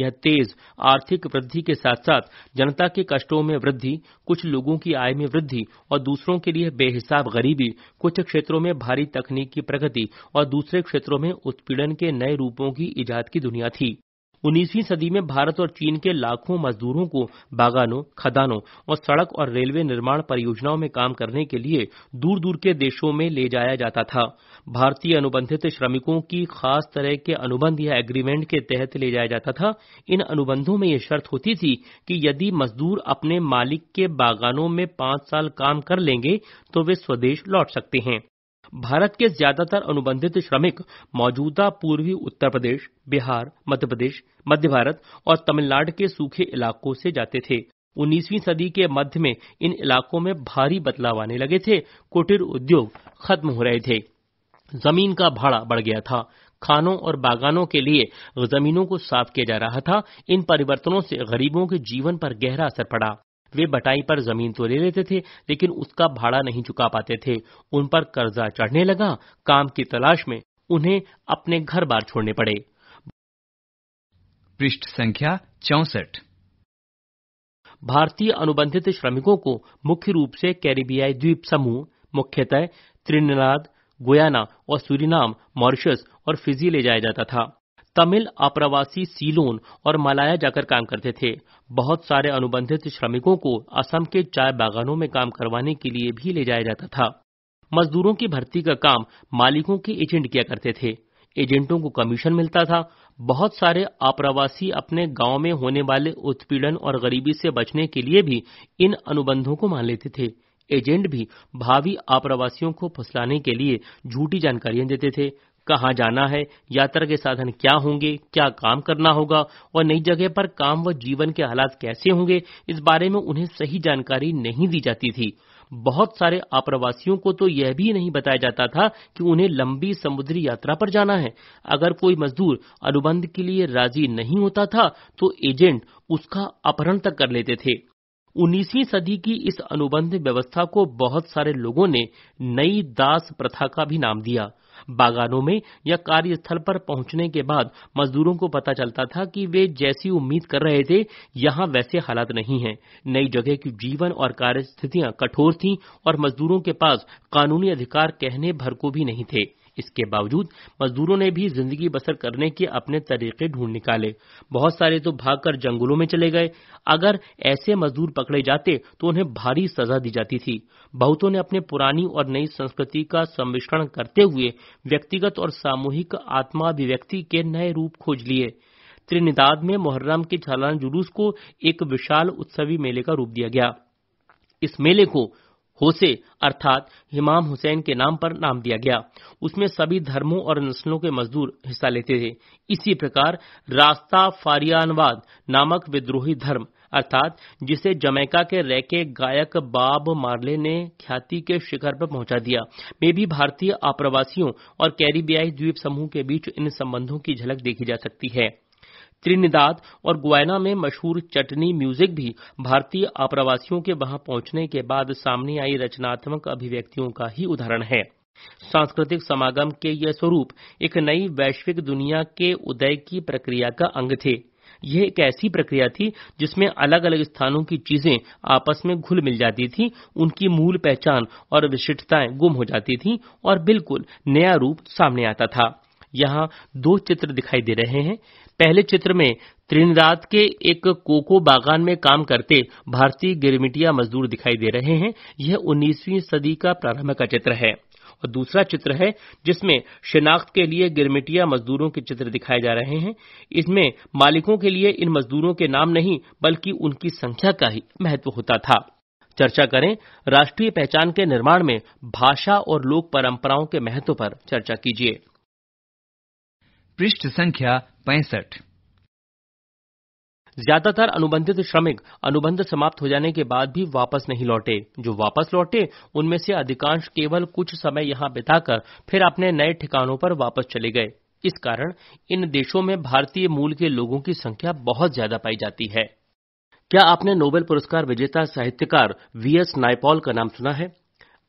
Speaker 1: यह तेज आर्थिक वृद्धि के साथ साथ जनता के कष्टों में वृद्धि कुछ लोगों की आय में वृद्धि और दूसरों के लिए बेहिसाब गरीबी कुछ क्षेत्रों में भारी तकनीक की प्रगति और दूसरे क्षेत्रों में उत्पीड़न के नए रूपों की इजाद की दुनिया थी 19वीं सदी में भारत और चीन के लाखों मजदूरों को बागानों खदानों और सड़क और रेलवे निर्माण परियोजनाओं में काम करने के लिए दूर दूर के देशों में ले जाया जाता था भारतीय अनुबंधित श्रमिकों की खास तरह के अनुबंध या एग्रीमेंट के तहत ले जाया जाता था इन अनुबंधों में यह शर्त होती थी कि यदि मजदूर अपने मालिक के बागानों में पांच साल काम कर लेंगे तो वे स्वदेश लौट सकते हैं भारत के ज्यादातर अनुबंधित श्रमिक मौजूदा पूर्वी उत्तर प्रदेश बिहार मध्य प्रदेश मध्य भारत और तमिलनाडु के सूखे इलाकों से जाते थे 19वीं सदी के मध्य में इन इलाकों में भारी बदलाव आने लगे थे कुटीर उद्योग खत्म हो रहे थे जमीन का भाड़ा बढ़ गया था खानों और बागानों के लिए जमीनों को साफ किया जा रहा था इन परिवर्तनों से गरीबों के जीवन पर गहरा असर पड़ा वे बटाई पर जमीन तो ले लेते थे लेकिन उसका भाड़ा नहीं चुका पाते थे उन पर कर्जा चढ़ने लगा काम की तलाश में उन्हें अपने घर बार छोड़ने पड़े पृष्ठ संख्या चौसठ भारतीय अनुबंधित श्रमिकों को मुख्य रूप से कैरिबियाई द्वीप समूह मुख्यतः त्रिननाद गुयाना और सूरीनाम मॉरिशस और फिजी ले जाया जाता था तमिल आप्रवासी सीलोन और मलाया जाकर काम करते थे बहुत सारे अनुबंधित श्रमिकों को असम के चाय बागानों में काम करवाने के लिए भी ले जाया जाता था मजदूरों की भर्ती का काम मालिकों के एजेंट किया करते थे एजेंटों को कमीशन मिलता था बहुत सारे आप्रवासी अपने गांव में होने वाले उत्पीड़न और गरीबी से बचने के लिए भी इन अनुबंधों को मान लेते थे एजेंट भी भावी आप्रवासियों को फुसलाने के लिए झूठी जानकारियां देते थे कहाँ जाना है यात्रा के साधन क्या होंगे क्या काम करना होगा और नई जगह पर काम व जीवन के हालात कैसे होंगे इस बारे में उन्हें सही जानकारी नहीं दी जाती थी बहुत सारे आप्रवासियों को तो यह भी नहीं बताया जाता था कि उन्हें लंबी समुद्री यात्रा पर जाना है अगर कोई मजदूर अनुबंध के लिए राजी नहीं होता था तो एजेंट उसका अपहरण तक कर लेते थे 19वीं सदी की इस अनुबंध व्यवस्था को बहुत सारे लोगों ने नई दास प्रथा का भी नाम दिया बागानों में या कार्यस्थल पर पहुंचने के बाद मजदूरों को पता चलता था कि वे जैसी उम्मीद कर रहे थे यहां वैसे हालात नहीं हैं नई जगह की जीवन और कार्य स्थितियां कठोर थीं और मजदूरों के पास कानूनी अधिकार कहने भर को भी नहीं थे इसके बावजूद मजदूरों ने भी जिंदगी बसर करने के अपने तरीके ढूंढ निकाले बहुत सारे तो भागकर जंगलों में चले गए अगर ऐसे मजदूर पकड़े जाते तो उन्हें भारी सजा दी जाती थी बहुतों ने अपने पुरानी और नई संस्कृति का सम्मिश्रण करते हुए व्यक्तिगत और सामूहिक आत्माभिव्यक्ति के नए रूप खोज लिए त्रिनिदाद में मुहर्रम के छलान जुलूस को एक विशाल उत्सवी मेले का रूप दिया गया इस मेले को होसे अर्थात इमाम हुसैन के नाम पर नाम दिया गया उसमें सभी धर्मों और नस्लों के मजदूर हिस्सा लेते थे इसी प्रकार रास्ता फारियानवाद नामक विद्रोही धर्म अर्थात जिसे जमैका के रैके गायक बाब मार्ले ने ख्याति के शिखर पर पहुंचा दिया में भी भारतीय आप्रवासियों और कैरिबियाई द्वीप समूह के बीच इन संबंधों की झलक देखी जा सकती है त्रिनिदाद और गुआना में मशहूर चटनी म्यूजिक भी भारतीय आप्रवासियों के वहां पहुंचने के बाद सामने आई रचनात्मक अभिव्यक्तियों का ही उदाहरण है सांस्कृतिक समागम के ये स्वरूप एक नई वैश्विक दुनिया के उदय की प्रक्रिया का अंग थे यह एक ऐसी प्रक्रिया थी जिसमें अलग अलग स्थानों की चीजें आपस में घुल मिल जाती थी उनकी मूल पहचान और विशिष्टताएं गुम हो जाती थीं और बिल्कुल नया रूप सामने आता था यहाँ दो चित्र दिखाई दे रहे हैं पहले चित्र में त्रिनिदाद के एक कोको बागान में काम करते भारतीय गिरमिटिया मजदूर दिखाई दे रहे हैं यह 19वीं सदी का प्रारंभ का चित्र है और दूसरा चित्र है जिसमें शिनाख्त के लिए गिरमिटिया मजदूरों के चित्र दिखाए जा रहे हैं इसमें मालिकों के लिए इन मजदूरों के नाम नहीं बल्कि उनकी संख्या का ही महत्व होता था चर्चा करें राष्ट्रीय पहचान के निर्माण में भाषा और लोक परंपराओं के महत्व पर चर्चा कीजिए पृष्ठ संख्या पैंसठ ज्यादातर अनुबंधित श्रमिक अनुबंध समाप्त हो जाने के बाद भी वापस नहीं लौटे जो वापस लौटे उनमें से अधिकांश केवल कुछ समय यहां बिताकर फिर अपने नए ठिकानों पर वापस चले गए इस कारण इन देशों में भारतीय मूल के लोगों की संख्या बहुत ज्यादा पाई जाती है क्या आपने नोबेल पुरस्कार विजेता साहित्यकार वीएस नायपॉल का नाम सुना है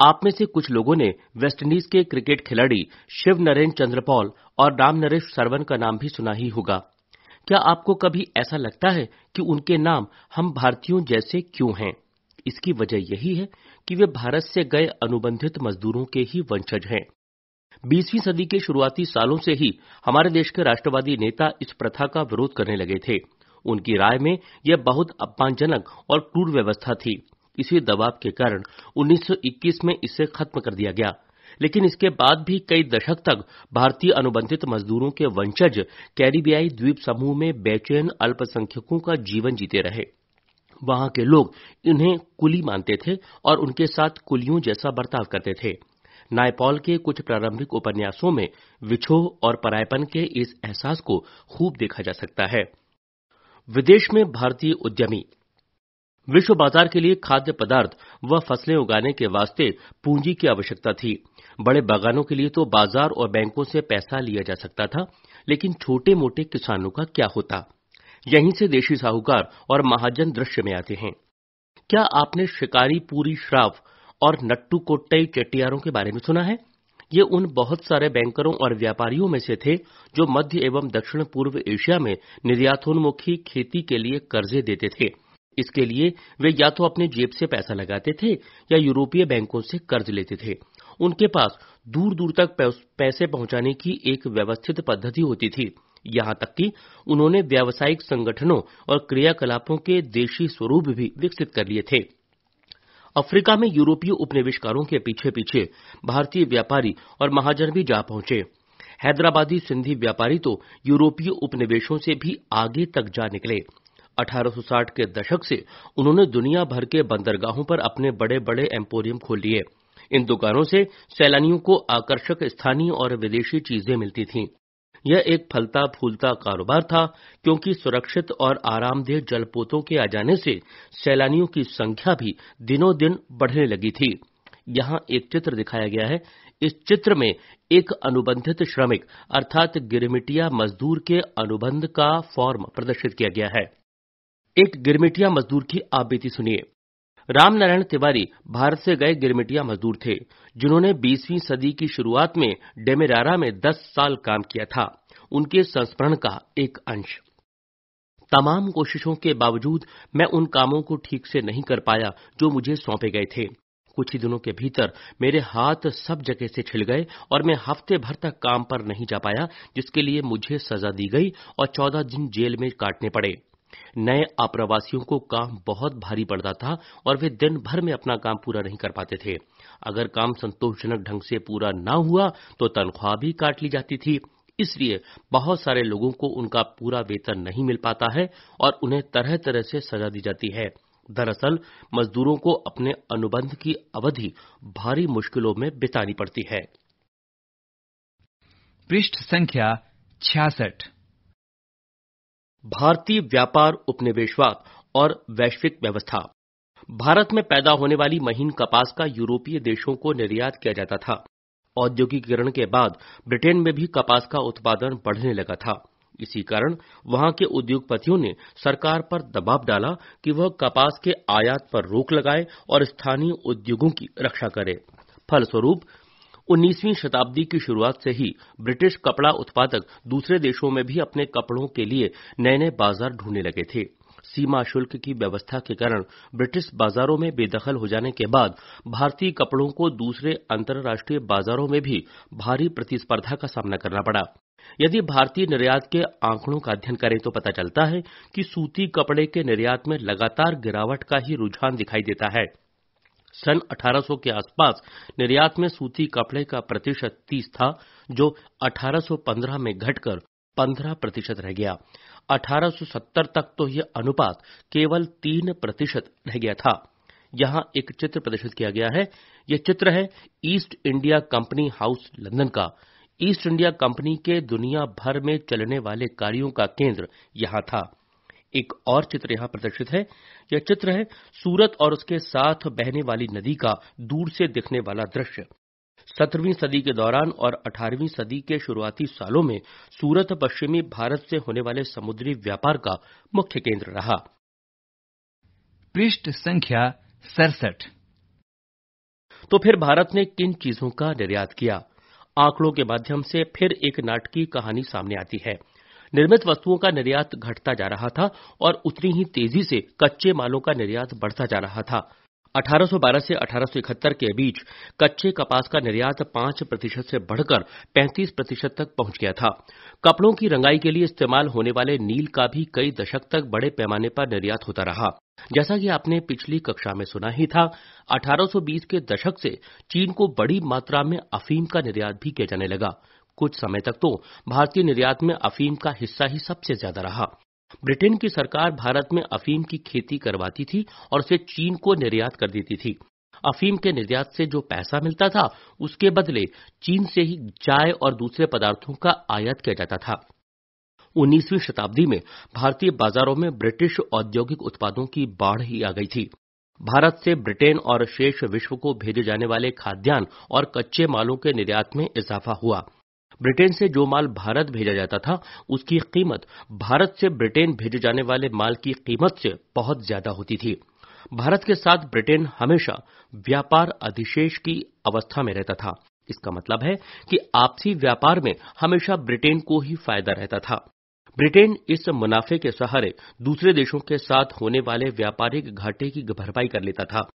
Speaker 1: आप में से कुछ लोगों ने वेस्टइंडीज के क्रिकेट खिलाड़ी शिव नरेंद्र चंद्रपॉल और राम नरेश सरवन का नाम भी सुना ही होगा क्या आपको कभी ऐसा लगता है कि उनके नाम हम भारतीयों जैसे क्यों हैं इसकी वजह यही है कि वे भारत से गए अनुबंधित मजदूरों के ही वंशज हैं बीसवीं सदी के शुरुआती सालों से ही हमारे देश के राष्ट्रवादी नेता इस प्रथा का विरोध करने लगे थे उनकी राय में यह बहुत अपमानजनक और क्रूर व्यवस्था थी इसी दबाव के कारण 1921 में इसे खत्म कर दिया गया लेकिन इसके बाद भी कई दशक तक भारतीय अनुबंधित मजदूरों के वंशज कैरिबियाई द्वीप समूह में बेचैन अल्पसंख्यकों का जीवन जीते रहे वहां के लोग इन्हें कुली मानते थे और उनके साथ कुलियों जैसा बर्ताव करते थे नायपॉल के कुछ प्रारंभिक उपन्यासों में विछोह और परायपन के इस एहसास को खूब देखा जा सकता है विदेश में भारतीय उद्यमी विश्व बाजार के लिए खाद्य पदार्थ व फसलें उगाने के वास्ते पूंजी की आवश्यकता थी बड़े बागानों के लिए तो बाजार और बैंकों से पैसा लिया जा सकता था लेकिन छोटे मोटे किसानों का क्या होता यहीं से देशी साहूकार और महाजन दृश्य में आते हैं क्या आपने शिकारी पूरी श्राफ और नट्टू कोट्टई चेट्टियारों के बारे में सुना है ये उन बहुत सारे बैंकरों और व्यापारियों में से थे जो मध्य एवं दक्षिण पूर्व एशिया में निर्यातोन्मुखी खेती के लिए कर्जे देते थे इसके लिए वे या तो अपने जेब से पैसा लगाते थे या यूरोपीय बैंकों से कर्ज लेते थे उनके पास दूर दूर तक पैसे पहुंचाने की एक व्यवस्थित पद्धति होती थी यहां तक कि उन्होंने व्यावसायिक संगठनों और क्रियाकलापों के देशी स्वरूप भी विकसित कर लिए थे अफ्रीका में यूरोपीय उपनिवेशकारों के पीछे पीछे भारतीय व्यापारी और महाजन भी जा पहुंचे हैदराबादी सिंधी व्यापारी तो यूरोपीय उपनिवेशों से भी आगे तक जा निकले 1860 के दशक से उन्होंने दुनिया भर के बंदरगाहों पर अपने बड़े बड़े एम्पोरियम खोल लिए इन दुकानों से सैलानियों को आकर्षक स्थानीय और विदेशी चीजें मिलती थीं। यह एक फलता फूलता कारोबार था क्योंकि सुरक्षित और आरामदेह जलपोतों के आ जाने से सैलानियों की संख्या भी दिनों दिन बढ़ने लगी थी यहाँ एक चित्र दिखाया गया है इस चित्र में एक अनुबंधित श्रमिक अर्थात गिरमिटिया मजदूर के अनुबंध का फॉर्म प्रदर्शित किया गया है एक गिरमिटिया मजदूर की आप बीती सुनिए राम नारायण तिवारी भारत से गए गिरमिटिया मजदूर थे जिन्होंने 20वीं सदी की शुरुआत में डेमेरारा में 10 साल काम किया था उनके संस्मरण का एक अंश तमाम कोशिशों के बावजूद मैं उन कामों को ठीक से नहीं कर पाया जो मुझे सौंपे गए थे कुछ ही दिनों के भीतर मेरे हाथ सब जगह से छिल गए और मैं हफ्ते भर तक काम पर नहीं जा पाया जिसके लिए मुझे सजा दी गई और चौदह दिन जेल में काटने पड़े नए आप्रवासियों को काम बहुत भारी पड़ता था और वे दिन भर में अपना काम पूरा नहीं कर पाते थे अगर काम संतोषजनक ढंग से पूरा ना हुआ तो तनख्वाह भी काट ली जाती थी इसलिए बहुत सारे लोगों को उनका पूरा वेतन नहीं मिल पाता है और उन्हें तरह तरह से सजा दी जाती है दरअसल मजदूरों को अपने अनुबंध की अवधि भारी मुश्किलों में बितानी पड़ती है पृष्ठ संख्या छियासठ भारतीय व्यापार उपनिवेशवाद और वैश्विक व्यवस्था भारत में पैदा होने वाली महीन कपास का यूरोपीय देशों को निर्यात किया जाता था औद्योगिकरण के बाद ब्रिटेन में भी कपास का उत्पादन बढ़ने लगा था इसी कारण वहां के उद्योगपतियों ने सरकार पर दबाव डाला कि वह कपास के आयात पर रोक लगाए और स्थानीय उद्योगों की रक्षा करे फलस्वरूप 19वीं शताब्दी की शुरुआत से ही ब्रिटिश कपड़ा उत्पादक दूसरे देशों में भी अपने कपड़ों के लिए नए नए बाजार ढूंढने लगे थे सीमा शुल्क की व्यवस्था के कारण ब्रिटिश बाजारों में बेदखल हो जाने के बाद भारतीय कपड़ों को दूसरे अंतर्राष्ट्रीय बाजारों में भी भारी प्रतिस्पर्धा का सामना करना पड़ा यदि भारतीय निर्यात के आंकड़ों का अध्ययन करें तो पता चलता है कि सूती कपड़े के निर्यात में लगातार गिरावट का ही रुझान दिखाई देता है सन 1800 के आसपास निर्यात में सूती कपड़े का प्रतिशत 30 था जो 1815 में घटकर 15 प्रतिशत रह गया 1870 तक तो यह अनुपात केवल 3 प्रतिशत रह गया था यहाँ एक चित्र प्रदर्शित किया गया है यह चित्र है East India Company House London का ईस्ट इंडिया कंपनी के दुनिया भर में चलने वाले कार्यों का केंद्र यहाँ था एक और चित्र यहाँ प्रदर्शित है यह चित्र है सूरत और उसके साथ बहने वाली नदी का दूर से दिखने वाला दृश्य सत्रहवीं सदी के दौरान और अठारहवीं सदी के शुरुआती सालों में सूरत पश्चिमी भारत से होने वाले समुद्री व्यापार का मुख्य केंद्र रहा पृष्ठ संख्या सड़सठ तो फिर भारत ने किन चीजों का निर्यात किया आंकड़ों के माध्यम से फिर एक नाटकीय कहानी सामने आती है निर्मित वस्तुओं का निर्यात घटता जा रहा था और उतनी ही तेजी से कच्चे मालों का निर्यात बढ़ता जा रहा था 1812 से 1871 के बीच कच्चे कपास का निर्यात 5 प्रतिशत से बढ़कर 35 प्रतिशत तक पहुंच गया था कपड़ों की रंगाई के लिए इस्तेमाल होने वाले नील का भी कई दशक तक बड़े पैमाने पर निर्यात होता रहा जैसा कि आपने पिछली कक्षा में सुना ही था 1820 के दशक से चीन को बड़ी मात्रा में अफीम का निर्यात भी किया जाने लगा कुछ समय तक तो भारतीय निर्यात में अफीम का हिस्सा ही सबसे ज्यादा रहा ब्रिटेन की सरकार भारत में अफीम की खेती करवाती थी और उसे चीन को निर्यात कर देती थी अफीम के निर्यात से जो पैसा मिलता था उसके बदले चीन से ही चाय और दूसरे पदार्थों का आयात किया जाता था 19वीं शताब्दी में भारतीय बाजारों में ब्रिटिश औद्योगिक उत्पादों की बाढ़ ही आ गई थी भारत से ब्रिटेन और शेष विश्व को भेजे जाने वाले खाद्यान्न और कच्चे मालों के निर्यात में इजाफा हुआ ब्रिटेन से जो माल भारत भेजा जाता था उसकी कीमत भारत से ब्रिटेन भेजे जाने वाले माल की कीमत से बहुत ज्यादा होती थी भारत के साथ ब्रिटेन हमेशा व्यापार अधिशेष की अवस्था में रहता था इसका मतलब है कि आपसी व्यापार में हमेशा ब्रिटेन को ही फायदा रहता था ब्रिटेन इस मुनाफे के सहारे दूसरे देशों के साथ होने वाले व्यापारिक घाटे की भरपाई कर लेता था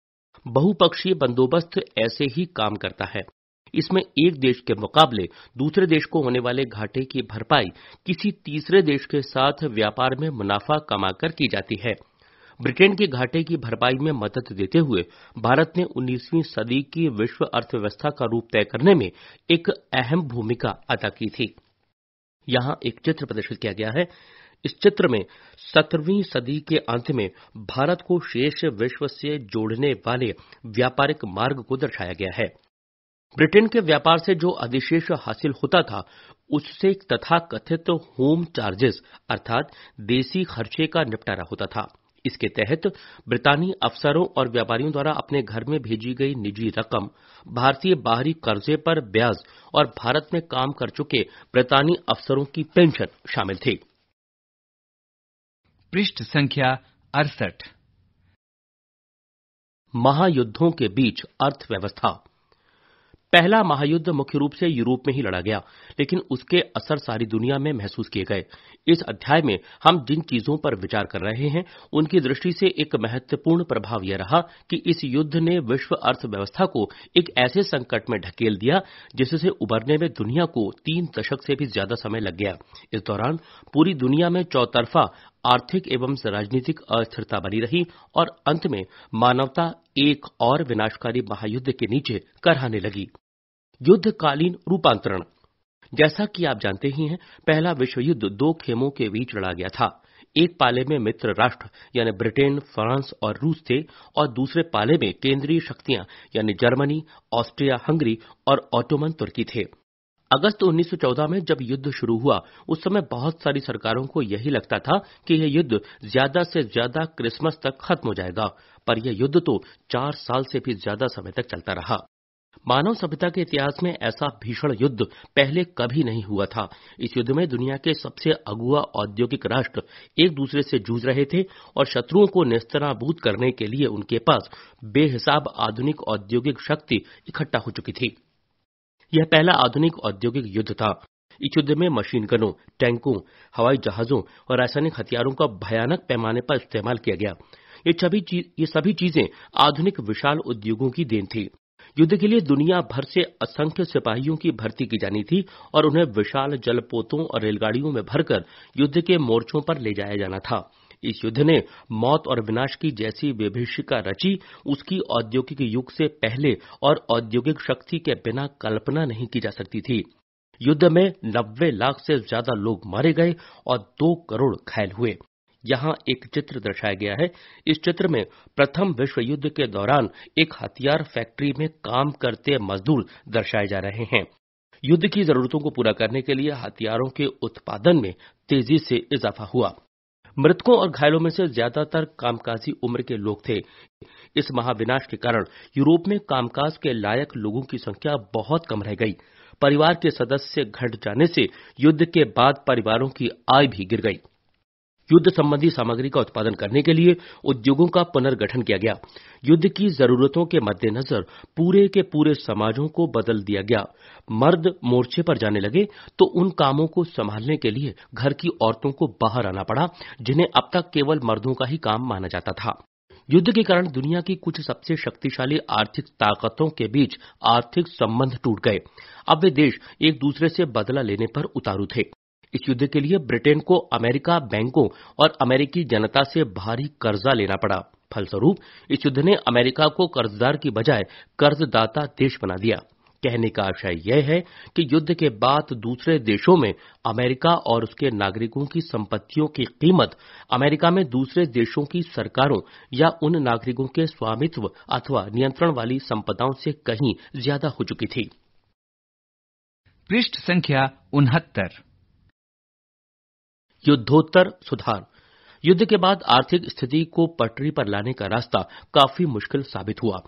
Speaker 1: बहुपक्षीय बंदोबस्त ऐसे ही काम करता है इसमें एक देश के मुकाबले दूसरे देश को होने वाले घाटे की भरपाई किसी तीसरे देश के साथ व्यापार में मुनाफा कमाकर की जाती है ब्रिटेन के घाटे की भरपाई में मदद देते हुए भारत ने 19वीं सदी की विश्व अर्थव्यवस्था का रूप तय करने में एक अहम भूमिका अदा की थी यहां एक चित्र प्रदर्शित किया गया है इस चित्र में सत्रहवीं सदी के अंत में भारत को शेष विश्व से जोड़ने वाले व्यापारिक मार्ग को दर्शाया गया है ब्रिटेन के व्यापार से जो अधिशेष हासिल होता था उससे तथा कथित होम चार्जेस अर्थात देसी खर्चे का निपटारा होता था इसके तहत ब्रितानी अफसरों और व्यापारियों द्वारा अपने घर में भेजी गई निजी रकम भारतीय बाहरी कर्जे पर ब्याज और भारत में काम कर चुके ब्रितानी अफसरों की पेंशन शामिल थी पृष्ठ संख्या अड़सठ महायुद्धों के बीच अर्थव्यवस्था पहला महायुद्ध मुख्य रूप से यूरोप में ही लड़ा गया लेकिन उसके असर सारी दुनिया में महसूस किए गए इस अध्याय में हम जिन चीजों पर विचार कर रहे हैं उनकी दृष्टि से एक महत्वपूर्ण प्रभाव यह रहा कि इस युद्ध ने विश्व अर्थव्यवस्था को एक ऐसे संकट में ढकेल दिया जिससे उबरने में दुनिया को तीन दशक से भी ज्यादा समय लग गया इस दौरान पूरी दुनिया में चौतरफा आर्थिक एवं राजनीतिक अस्थिरता बनी रही और अंत में मानवता एक और विनाशकारी महायुद्ध के नीचे करहाने लगी युद्धकालीन रूपांतरण जैसा कि आप जानते ही हैं पहला विश्व युद्ध दो खेमों के बीच लड़ा गया था एक पाले में मित्र राष्ट्र यानी ब्रिटेन फ्रांस और रूस थे और दूसरे पाले में केंद्रीय शक्तियां यानी जर्मनी ऑस्ट्रिया हंगरी और ऑटोमन तुर्की थे अगस्त 1914 में जब युद्ध शुरू हुआ उस समय बहुत सारी सरकारों को यही लगता था कि यह युद्ध ज्यादा से ज्यादा क्रिसमस तक खत्म हो जाएगा पर यह युद्ध तो चार साल से भी ज्यादा समय तक चलता रहा मानव सभ्यता के इतिहास में ऐसा भीषण युद्ध पहले कभी नहीं हुआ था इस युद्ध में दुनिया के सबसे अगुआ औद्योगिक राष्ट्र एक दूसरे से जूझ रहे थे और शत्रुओं को निस्तनाबूत करने के लिए उनके पास बेहिसाब आधुनिक औद्योगिक शक्ति इकट्ठा हो चुकी थी यह पहला आधुनिक औद्योगिक युद्ध था इस युद्ध में मशीन गनों टैंकों हवाई जहाजों और रासायनिक हथियारों का भयानक पैमाने पर इस्तेमाल किया गया ये सभी ये सभी चीजें आधुनिक विशाल उद्योगों की देन थी युद्ध के लिए दुनिया भर से असंख्य सिपाहियों की भर्ती की जानी थी और उन्हें विशाल जलपोतों और रेलगाड़ियों में भरकर युद्ध के मोर्चों पर ले जाया जाना था इस युद्ध ने मौत और विनाश की जैसी विभीषिका रची उसकी औद्योगिक युग से पहले और औद्योगिक शक्ति के बिना कल्पना नहीं की जा सकती थी युद्ध में नब्बे लाख से ज्यादा लोग मारे गए और दो करोड़ घायल हुए यहाँ एक चित्र दर्शाया गया है इस चित्र में प्रथम विश्व युद्ध के दौरान एक हथियार फैक्ट्री में काम करते मजदूर दर्शाए जा रहे हैं युद्ध की जरूरतों को पूरा करने के लिए हथियारों के उत्पादन में तेजी से इजाफा हुआ मृतकों और घायलों में से ज्यादातर कामकाजी उम्र के लोग थे इस महाविनाश के कारण यूरोप में कामकाज के लायक लोगों की संख्या बहुत कम रह गई परिवार के सदस्य घट जाने से युद्ध के बाद परिवारों की आय भी गिर गई युद्ध संबंधी सामग्री का उत्पादन करने के लिए उद्योगों का पुनर्गठन किया गया युद्ध की जरूरतों के मद्देनजर पूरे के पूरे समाजों को बदल दिया गया मर्द मोर्चे पर जाने लगे तो उन कामों को संभालने के लिए घर की औरतों को बाहर आना पड़ा जिन्हें अब तक केवल मर्दों का ही काम माना जाता था युद्ध के कारण दुनिया की कुछ सबसे शक्तिशाली आर्थिक ताकतों के बीच आर्थिक संबंध टूट गए अब वे देश एक दूसरे से बदला लेने पर उतारू थे इस युद्ध के लिए ब्रिटेन को अमेरिका बैंकों और अमेरिकी जनता से भारी कर्जा लेना पड़ा फलस्वरूप इस युद्ध ने अमेरिका को कर्जदार की बजाय कर्जदाता देश बना दिया कहने का आशय यह है कि युद्ध के बाद दूसरे देशों में अमेरिका और उसके नागरिकों की संपत्तियों की कीमत अमेरिका में दूसरे देशों की सरकारों या उन नागरिकों के स्वामित्व अथवा नियंत्रण वाली संपदाओं से कहीं ज्यादा हो चुकी थी पृष्ठ संख्या उनहत्तर युद्धोत्तर सुधार युद्ध के बाद आर्थिक स्थिति को पटरी पर लाने का रास्ता काफी मुश्किल साबित हुआ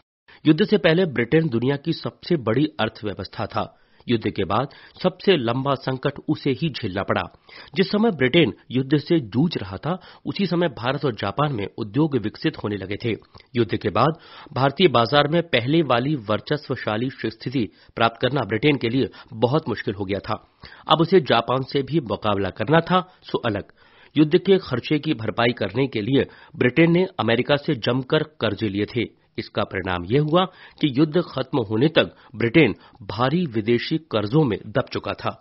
Speaker 1: युद्ध से पहले ब्रिटेन दुनिया की सबसे बड़ी अर्थव्यवस्था था युद्ध के बाद सबसे लंबा संकट उसे ही झेलना पड़ा जिस समय ब्रिटेन युद्ध से जूझ रहा था उसी समय भारत और जापान में उद्योग विकसित होने लगे थे युद्ध के बाद भारतीय बाजार में पहले वाली वर्चस्वशाली स्थिति प्राप्त करना ब्रिटेन के लिए बहुत मुश्किल हो गया था अब उसे जापान से भी मुकाबला करना था सो अलग युद्ध के खर्चे की भरपाई करने के लिए ब्रिटेन ने अमेरिका से जमकर कर्जे लिए थे इसका परिणाम यह हुआ कि युद्ध खत्म होने तक ब्रिटेन भारी विदेशी कर्जों में दब चुका था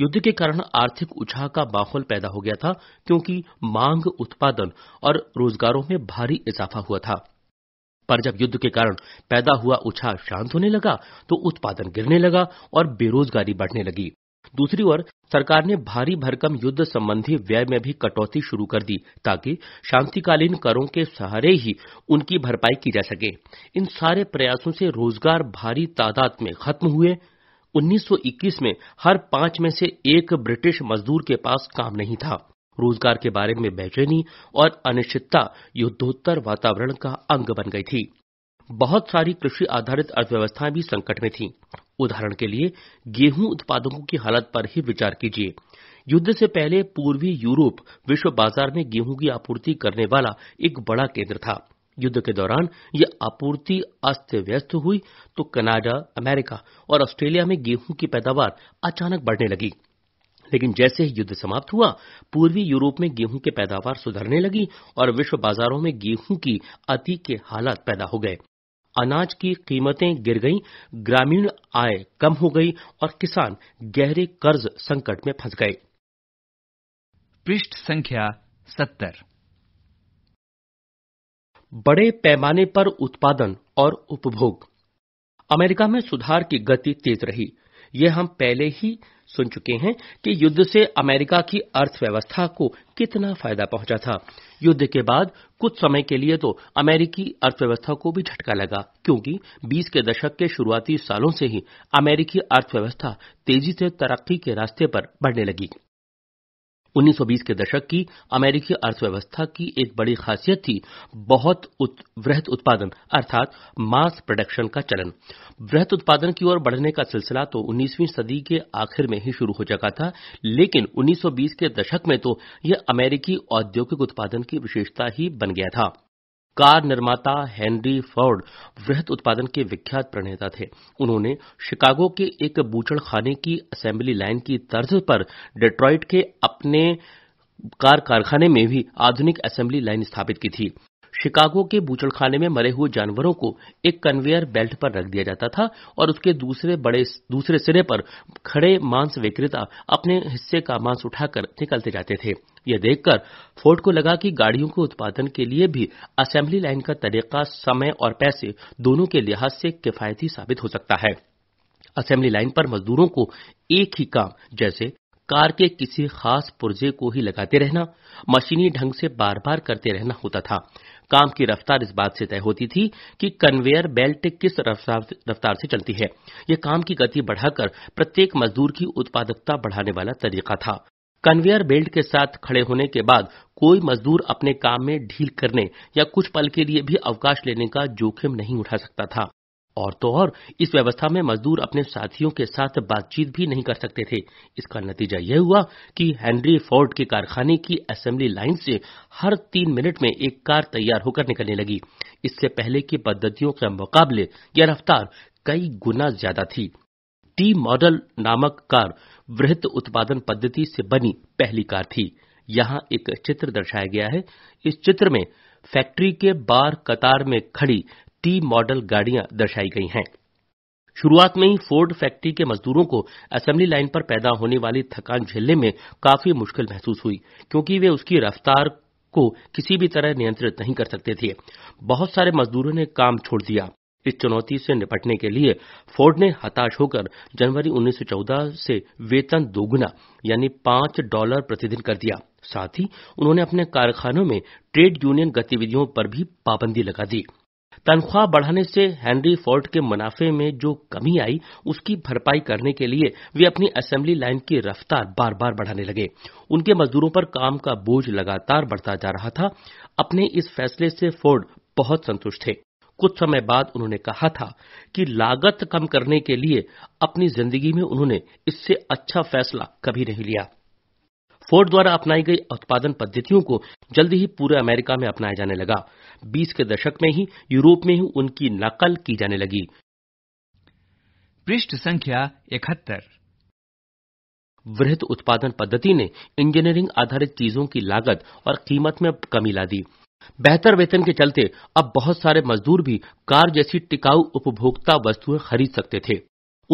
Speaker 1: युद्ध के कारण आर्थिक उछाह का माहौल पैदा हो गया था क्योंकि मांग उत्पादन और रोजगारों में भारी इजाफा हुआ था पर जब युद्ध के कारण पैदा हुआ उछाल शांत होने लगा तो उत्पादन गिरने लगा और बेरोजगारी बढ़ने लगी दूसरी ओर सरकार ने भारी भरकम युद्ध संबंधी व्यय में भी कटौती शुरू कर दी ताकि शांतिकालीन करों के सहारे ही उनकी भरपाई की जा सके इन सारे प्रयासों से रोजगार भारी तादाद में खत्म हुए 1921 में हर पांच में से एक ब्रिटिश मजदूर के पास काम नहीं था रोजगार के बारे में बेचैनी और अनिश्चितता युद्धोत्तर वातावरण का अंग बन गई थी बहुत सारी कृषि आधारित अर्थव्यवस्थाएं भी संकट में थीं। उदाहरण के लिए गेहूं उत्पादकों की हालत पर ही विचार कीजिए युद्ध से पहले पूर्वी यूरोप विश्व बाजार में गेहूं की आपूर्ति करने वाला एक बड़ा केंद्र था युद्ध के दौरान यह आपूर्ति अस्त व्यस्त हुई तो कनाडा अमेरिका और ऑस्ट्रेलिया में गेहूं की पैदावार अचानक बढ़ने लगी लेकिन जैसे ही युद्ध समाप्त हुआ पूर्वी यूरोप में गेहूं की पैदावार सुधरने लगी और विश्व बाजारों में गेहूं की अति के हालात पैदा हो गए अनाज की कीमतें गिर गई ग्रामीण आय कम हो गई और किसान गहरे कर्ज संकट में फंस गए पृष्ठ संख्या सत्तर बड़े पैमाने पर उत्पादन और उपभोग अमेरिका में सुधार की गति तेज रही ये हम पहले ही सुन चुके हैं कि युद्ध से अमेरिका की अर्थव्यवस्था को कितना फायदा पहुंचा था युद्ध के बाद कुछ समय के लिए तो अमेरिकी अर्थव्यवस्था को भी झटका लगा क्योंकि 20 के दशक के शुरुआती सालों से ही अमेरिकी अर्थव्यवस्था तेजी से तरक्की के रास्ते पर बढ़ने लगी 1920 के दशक की अमेरिकी अर्थव्यवस्था की एक बड़ी खासियत थी बहुत उत, वृहत उत्पादन अर्थात मास प्रोडक्शन का चलन वृहत उत्पादन की ओर बढ़ने का सिलसिला तो 19वीं सदी के आखिर में ही शुरू हो चुका था लेकिन 1920 के दशक में तो यह अमेरिकी औद्योगिक उत्पादन की विशेषता ही बन गया था कार निर्माता हेनरी फोर्ड वृहत उत्पादन के विख्यात प्रणेता थे उन्होंने शिकागो के एक बूचड़खाने की असेंबली लाइन की तर्ज पर डेट्रॉइट के अपने कार कारखाने में भी आधुनिक असेंबली लाइन स्थापित की थी शिकागो के बूचड़खाने में मरे हुए जानवरों को एक कन्वेयर बेल्ट पर रख दिया जाता था और उसके दूसरे बड़े दूसरे सिरे पर खड़े मांस विक्रेता अपने हिस्से का मांस उठाकर निकलते जाते थे यह देखकर फोर्ड को लगा कि गाड़ियों के उत्पादन के लिए भी असेंबली लाइन का तरीका समय और पैसे दोनों के लिहाज से किफायती साबित हो सकता है असेंबली लाइन पर मजदूरों को एक ही काम जैसे कार के किसी खास पुर्जे को ही लगाते रहना मशीनी ढंग से बार बार करते रहना होता था काम की रफ्तार इस बात से तय होती थी कि कन्वेयर बेल्ट किस रफ्तार से चलती है यह काम की गति बढ़ाकर प्रत्येक मजदूर की उत्पादकता बढ़ाने वाला तरीका था कन्वेयर बेल्ट के साथ खड़े होने के बाद कोई मजदूर अपने काम में ढील करने या कुछ पल के लिए भी अवकाश लेने का जोखिम नहीं उठा सकता था और तो और इस व्यवस्था में मजदूर अपने साथियों के साथ बातचीत भी नहीं कर सकते थे इसका नतीजा यह हुआ कि हेनरी फोर्ड के कारखाने की असेंबली लाइन से हर तीन मिनट में एक कार तैयार होकर निकलने लगी इससे पहले की पद्धतियों के मुकाबले यह रफ्तार कई गुना ज्यादा थी टी मॉडल नामक कार वृहत उत्पादन पद्धति से बनी पहली कार थी यहाँ एक चित्र दर्शाया गया है इस चित्र में फैक्ट्री के बार कतार में खड़ी टी मॉडल गाड़ियां दर्शाई गई हैं शुरुआत में ही फोर्ड फैक्ट्री के मजदूरों को असेंबली लाइन पर पैदा होने वाली थकान झेलने में काफी मुश्किल महसूस हुई क्योंकि वे उसकी रफ्तार को किसी भी तरह नियंत्रित नहीं कर सकते थे बहुत सारे मजदूरों ने काम छोड़ दिया इस चुनौती से निपटने के लिए फोर्ड ने हताश होकर जनवरी 1914 से वेतन दोगुना यानी पांच डॉलर प्रतिदिन कर दिया साथ ही उन्होंने अपने कारखानों में ट्रेड यूनियन गतिविधियों पर भी पाबंदी लगा दी तनख्वाह बढ़ाने से हेनरी फोर्ड के मुनाफे में जो कमी आई उसकी भरपाई करने के लिए वे अपनी असेंबली लाइन की रफ्तार बार बार बढ़ाने लगे उनके मजदूरों पर काम का बोझ लगातार बढ़ता जा रहा था अपने इस फैसले से फोर्ड बहुत संतुष्ट थे कुछ समय बाद उन्होंने कहा था कि लागत कम करने के लिए अपनी जिंदगी में उन्होंने इससे अच्छा फैसला कभी नहीं लिया फोर्ड द्वारा अपनाई गई उत्पादन पद्धतियों को जल्द ही पूरे अमेरिका में अपनाया जाने लगा 20 के दशक में ही यूरोप में ही उनकी नकल की जाने लगी पृष्ठ संख्या इकहत्तर वृहत उत्पादन पद्धति ने इंजीनियरिंग आधारित चीजों की लागत और कीमत में कमी ला दी बेहतर वेतन के चलते अब बहुत सारे मजदूर भी कार जैसी टिकाऊ उपभोक्ता वस्तुएं खरीद सकते थे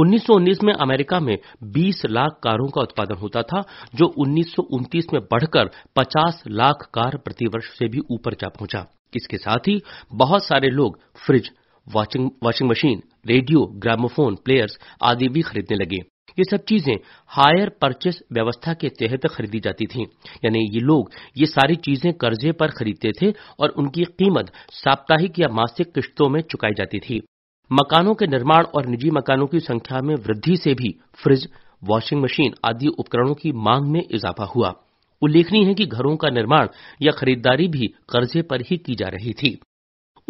Speaker 1: 1919 में अमेरिका में 20 लाख कारों का उत्पादन होता था जो उन्नीस में बढ़कर 50 लाख कार प्रतिवर्ष से भी ऊपर जा पहुंचा इसके साथ ही बहुत सारे लोग fridge washing machine radio gramophone players आदि भी खरीदने लगे ये सब चीजें हायर परचेस व्यवस्था के तहत खरीदी जाती थी यानी ये लोग ये सारी चीजें कर्जे पर खरीदते थे और उनकी कीमत साप्ताहिक या मासिक किश्तों में चुकाई जाती थी मकानों के निर्माण और निजी मकानों की संख्या में वृद्धि से भी फ्रिज वॉशिंग मशीन आदि उपकरणों की मांग में इजाफा हुआ उल्लेखनीय है कि घरों का निर्माण या खरीदारी भी कर्जे पर ही की जा रही थी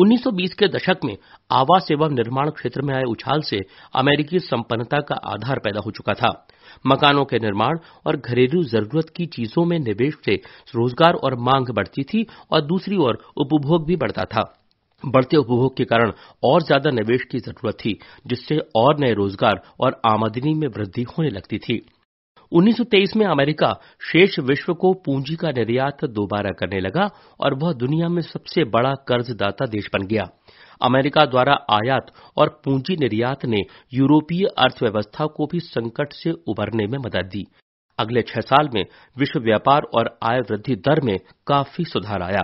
Speaker 1: 1920 के दशक में आवास एवं निर्माण क्षेत्र में आए उछाल से अमेरिकी संपन्नता का आधार पैदा हो चुका था मकानों के निर्माण और घरेलू जरूरत की चीजों में निवेश से रोजगार और मांग बढ़ती थी और दूसरी ओर उपभोग भी बढ़ता था बढ़ते उपभोग के कारण और ज्यादा निवेश की जरूरत थी जिससे और नए रोजगार और आमदनी में वृद्धि होने लगती थी 1923 में अमेरिका शेष विश्व को पूंजी का निर्यात दोबारा करने लगा और वह दुनिया में सबसे बड़ा कर्जदाता देश बन गया अमेरिका द्वारा आयात और पूंजी निर्यात ने यूरोपीय अर्थव्यवस्था को भी संकट से उबरने में मदद दी अगले छह साल में विश्व व्यापार और आय वृद्धि दर में काफी सुधार आया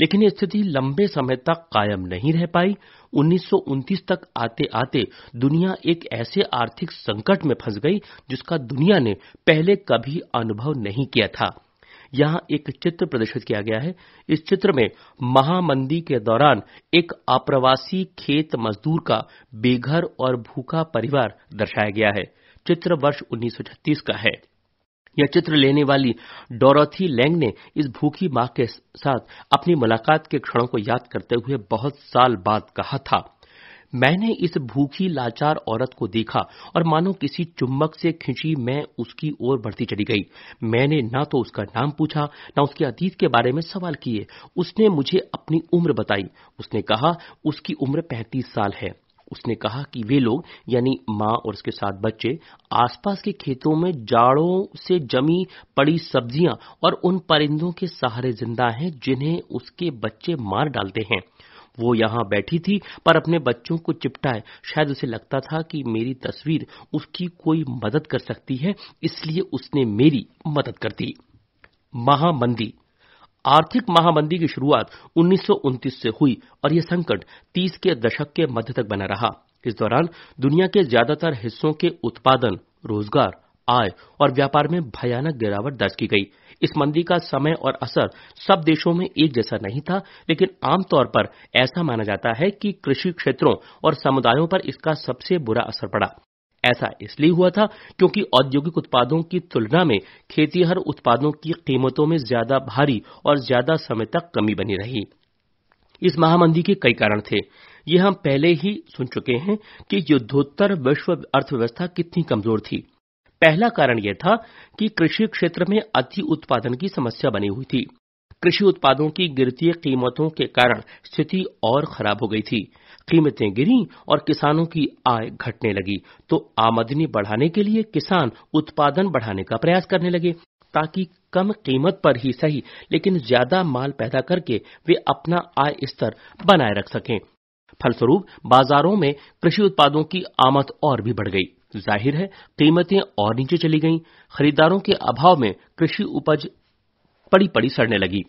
Speaker 1: लेकिन यह स्थिति लंबे समय तक कायम नहीं रह पाई उन्नीस तक आते आते दुनिया एक ऐसे आर्थिक संकट में फंस गई जिसका दुनिया ने पहले कभी अनुभव नहीं किया था यहाँ एक चित्र प्रदर्शित किया गया है इस चित्र में महामंदी के दौरान एक अप्रवासी खेत मजदूर का बेघर और भूखा परिवार दर्शाया गया है चित्र वर्ष 1936 का है यह चित्र लेने वाली डोरोथी लैंग ने इस भूखी मां के साथ अपनी मुलाकात के क्षणों को याद करते हुए बहुत साल बाद कहा था मैंने इस भूखी लाचार औरत को देखा और मानो किसी चुम्बक से खिंची मैं उसकी ओर बढ़ती चली गई मैंने ना तो उसका नाम पूछा ना उसके अतीत के बारे में सवाल किए उसने मुझे अपनी उम्र बताई उसने कहा उसकी उम्र पैंतीस साल है उसने कहा कि वे लोग यानी माँ और उसके साथ बच्चे आसपास के खेतों में जाड़ों से जमी पड़ी सब्जियां और उन परिंदों के सहारे जिंदा हैं जिन्हें उसके बच्चे मार डालते हैं वो यहां बैठी थी पर अपने बच्चों को चिपटाए शायद उसे लगता था कि मेरी तस्वीर उसकी कोई मदद कर सकती है इसलिए उसने मेरी मदद कर दी महामंदी आर्थिक महामंदी की शुरुआत उन्नीस से हुई और यह संकट तीस के दशक के मध्य तक बना रहा इस दौरान दुनिया के ज्यादातर हिस्सों के उत्पादन रोजगार आय और व्यापार में भयानक गिरावट दर्ज की गई इस मंदी का समय और असर सब देशों में एक जैसा नहीं था लेकिन आमतौर पर ऐसा माना जाता है कि कृषि क्षेत्रों और समुदायों पर इसका सबसे बुरा असर पड़ा ऐसा इसलिए हुआ था क्योंकि औद्योगिक उत्पादों की तुलना में खेतीहर उत्पादों की कीमतों में ज्यादा भारी और ज्यादा समय तक कमी बनी रही इस महामंदी के कई कारण थे ये हम पहले ही सुन चुके हैं कि युद्धोत्तर विश्व अर्थव्यवस्था कितनी कमजोर थी पहला कारण यह था कि कृषि क्षेत्र में अति उत्पादन की समस्या बनी हुई थी कृषि उत्पादों की गिरती कीमतों के कारण स्थिति और खराब हो गई थी कीमतें गिरी और किसानों की आय घटने लगी तो आमदनी बढ़ाने के लिए किसान उत्पादन बढ़ाने का प्रयास करने लगे ताकि कम कीमत पर ही सही लेकिन ज्यादा माल पैदा करके वे अपना आय स्तर बनाए रख सकें फलस्वरूप बाजारों में कृषि उत्पादों की आमद और भी बढ़ गई जाहिर है कीमतें और नीचे चली गईं खरीदारों के अभाव में कृषि उपज पड़ी पड़ी सड़ने लगी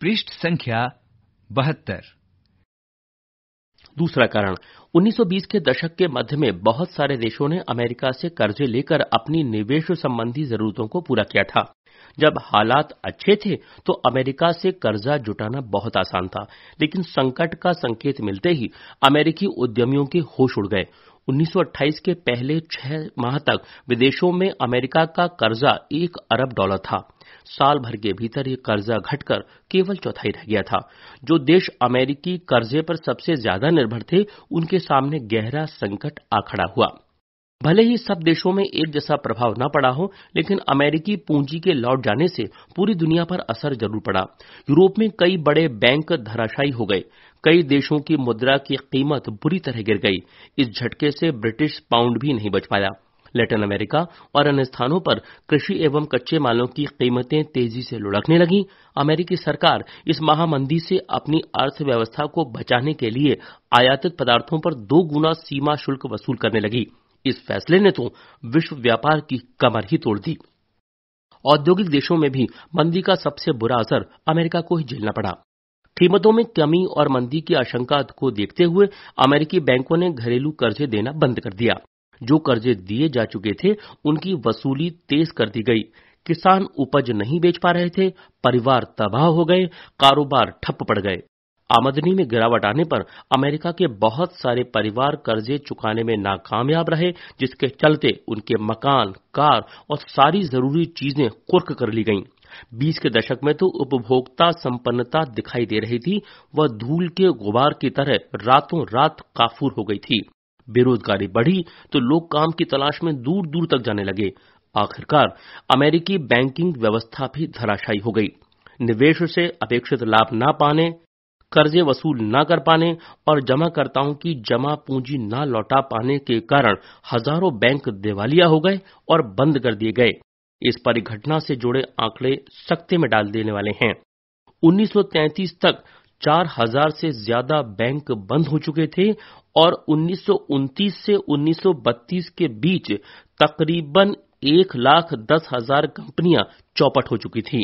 Speaker 1: पृष्ठ संख्या बहत्तर दूसरा कारण 1920 के दशक के मध्य में बहुत सारे देशों ने अमेरिका से कर्जे लेकर अपनी निवेश संबंधी जरूरतों को पूरा किया था जब हालात अच्छे थे तो अमेरिका से कर्जा जुटाना बहुत आसान था लेकिन संकट का संकेत मिलते ही अमेरिकी उद्यमियों के होश उड़ गए 1928 के पहले छह माह तक विदेशों में अमेरिका का कर्जा एक अरब डॉलर था साल भर के भीतर यह कर्जा घटकर केवल चौथाई रह गया था जो देश अमेरिकी कर्जे पर सबसे ज्यादा निर्भर थे उनके सामने गहरा संकट आ खड़ा हुआ भले ही सब देशों में एक जैसा प्रभाव न पड़ा हो लेकिन अमेरिकी पूंजी के लौट जाने से पूरी दुनिया पर असर जरूर पड़ा यूरोप में कई बड़े बैंक धराशायी हो गए कई देशों की मुद्रा की कीमत बुरी तरह गिर गई इस झटके से ब्रिटिश पाउंड भी नहीं बच पाया लेटिन अमेरिका और अन्य स्थानों पर कृषि एवं कच्चे मालों की कीमतें तेजी से लुढ़कने लगी अमेरिकी सरकार इस महामंदी से अपनी अर्थव्यवस्था को बचाने के लिए आयातित पदार्थों पर दो गुना सीमा शुल्क वसूल करने लगी इस फैसले ने तो विश्व व्यापार की कमर ही तोड़ दी औद्योगिक देशों में भी मंदी का सबसे बुरा असर अमेरिका को ही झेलना पड़ा कीमतों में कमी और मंदी की आशंका को देखते हुए अमेरिकी बैंकों ने घरेलू कर्जे देना बंद कर दिया जो कर्जे दिए जा चुके थे उनकी वसूली तेज कर दी गई किसान उपज नहीं बेच पा रहे थे परिवार तबाह हो गए कारोबार ठप पड़ गए आमदनी में गिरावट आने पर अमेरिका के बहुत सारे परिवार कर्जे चुकाने में नाकामयाब रहे जिसके चलते उनके मकान कार और सारी जरूरी चीजें कुर्क कर ली गईं। बीस के दशक में तो उपभोक्ता संपन्नता दिखाई दे रही थी वह धूल के गुबार की तरह रातों रात काफूर हो गई थी बेरोजगारी बढ़ी तो लोग काम की तलाश में दूर दूर तक जाने लगे आखिरकार अमेरिकी बैंकिंग व्यवस्था भी धराशायी हो गई निवेश से अपेक्षित लाभ न पाने कर्जे वसूल न कर पाने और जमाकर्ताओं की जमा पूंजी न लौटा पाने के कारण हजारों बैंक दिवालिया हो गए और बंद कर दिए गए इस परिघटना से जुड़े आंकड़े सख्ते में डाल देने वाले हैं 1933 तक चार हजार से ज्यादा बैंक बंद हो चुके थे और उन्नीस से उन्नीस के बीच तकरीबन एक लाख दस हजार कंपनियां चौपट हो चुकी थी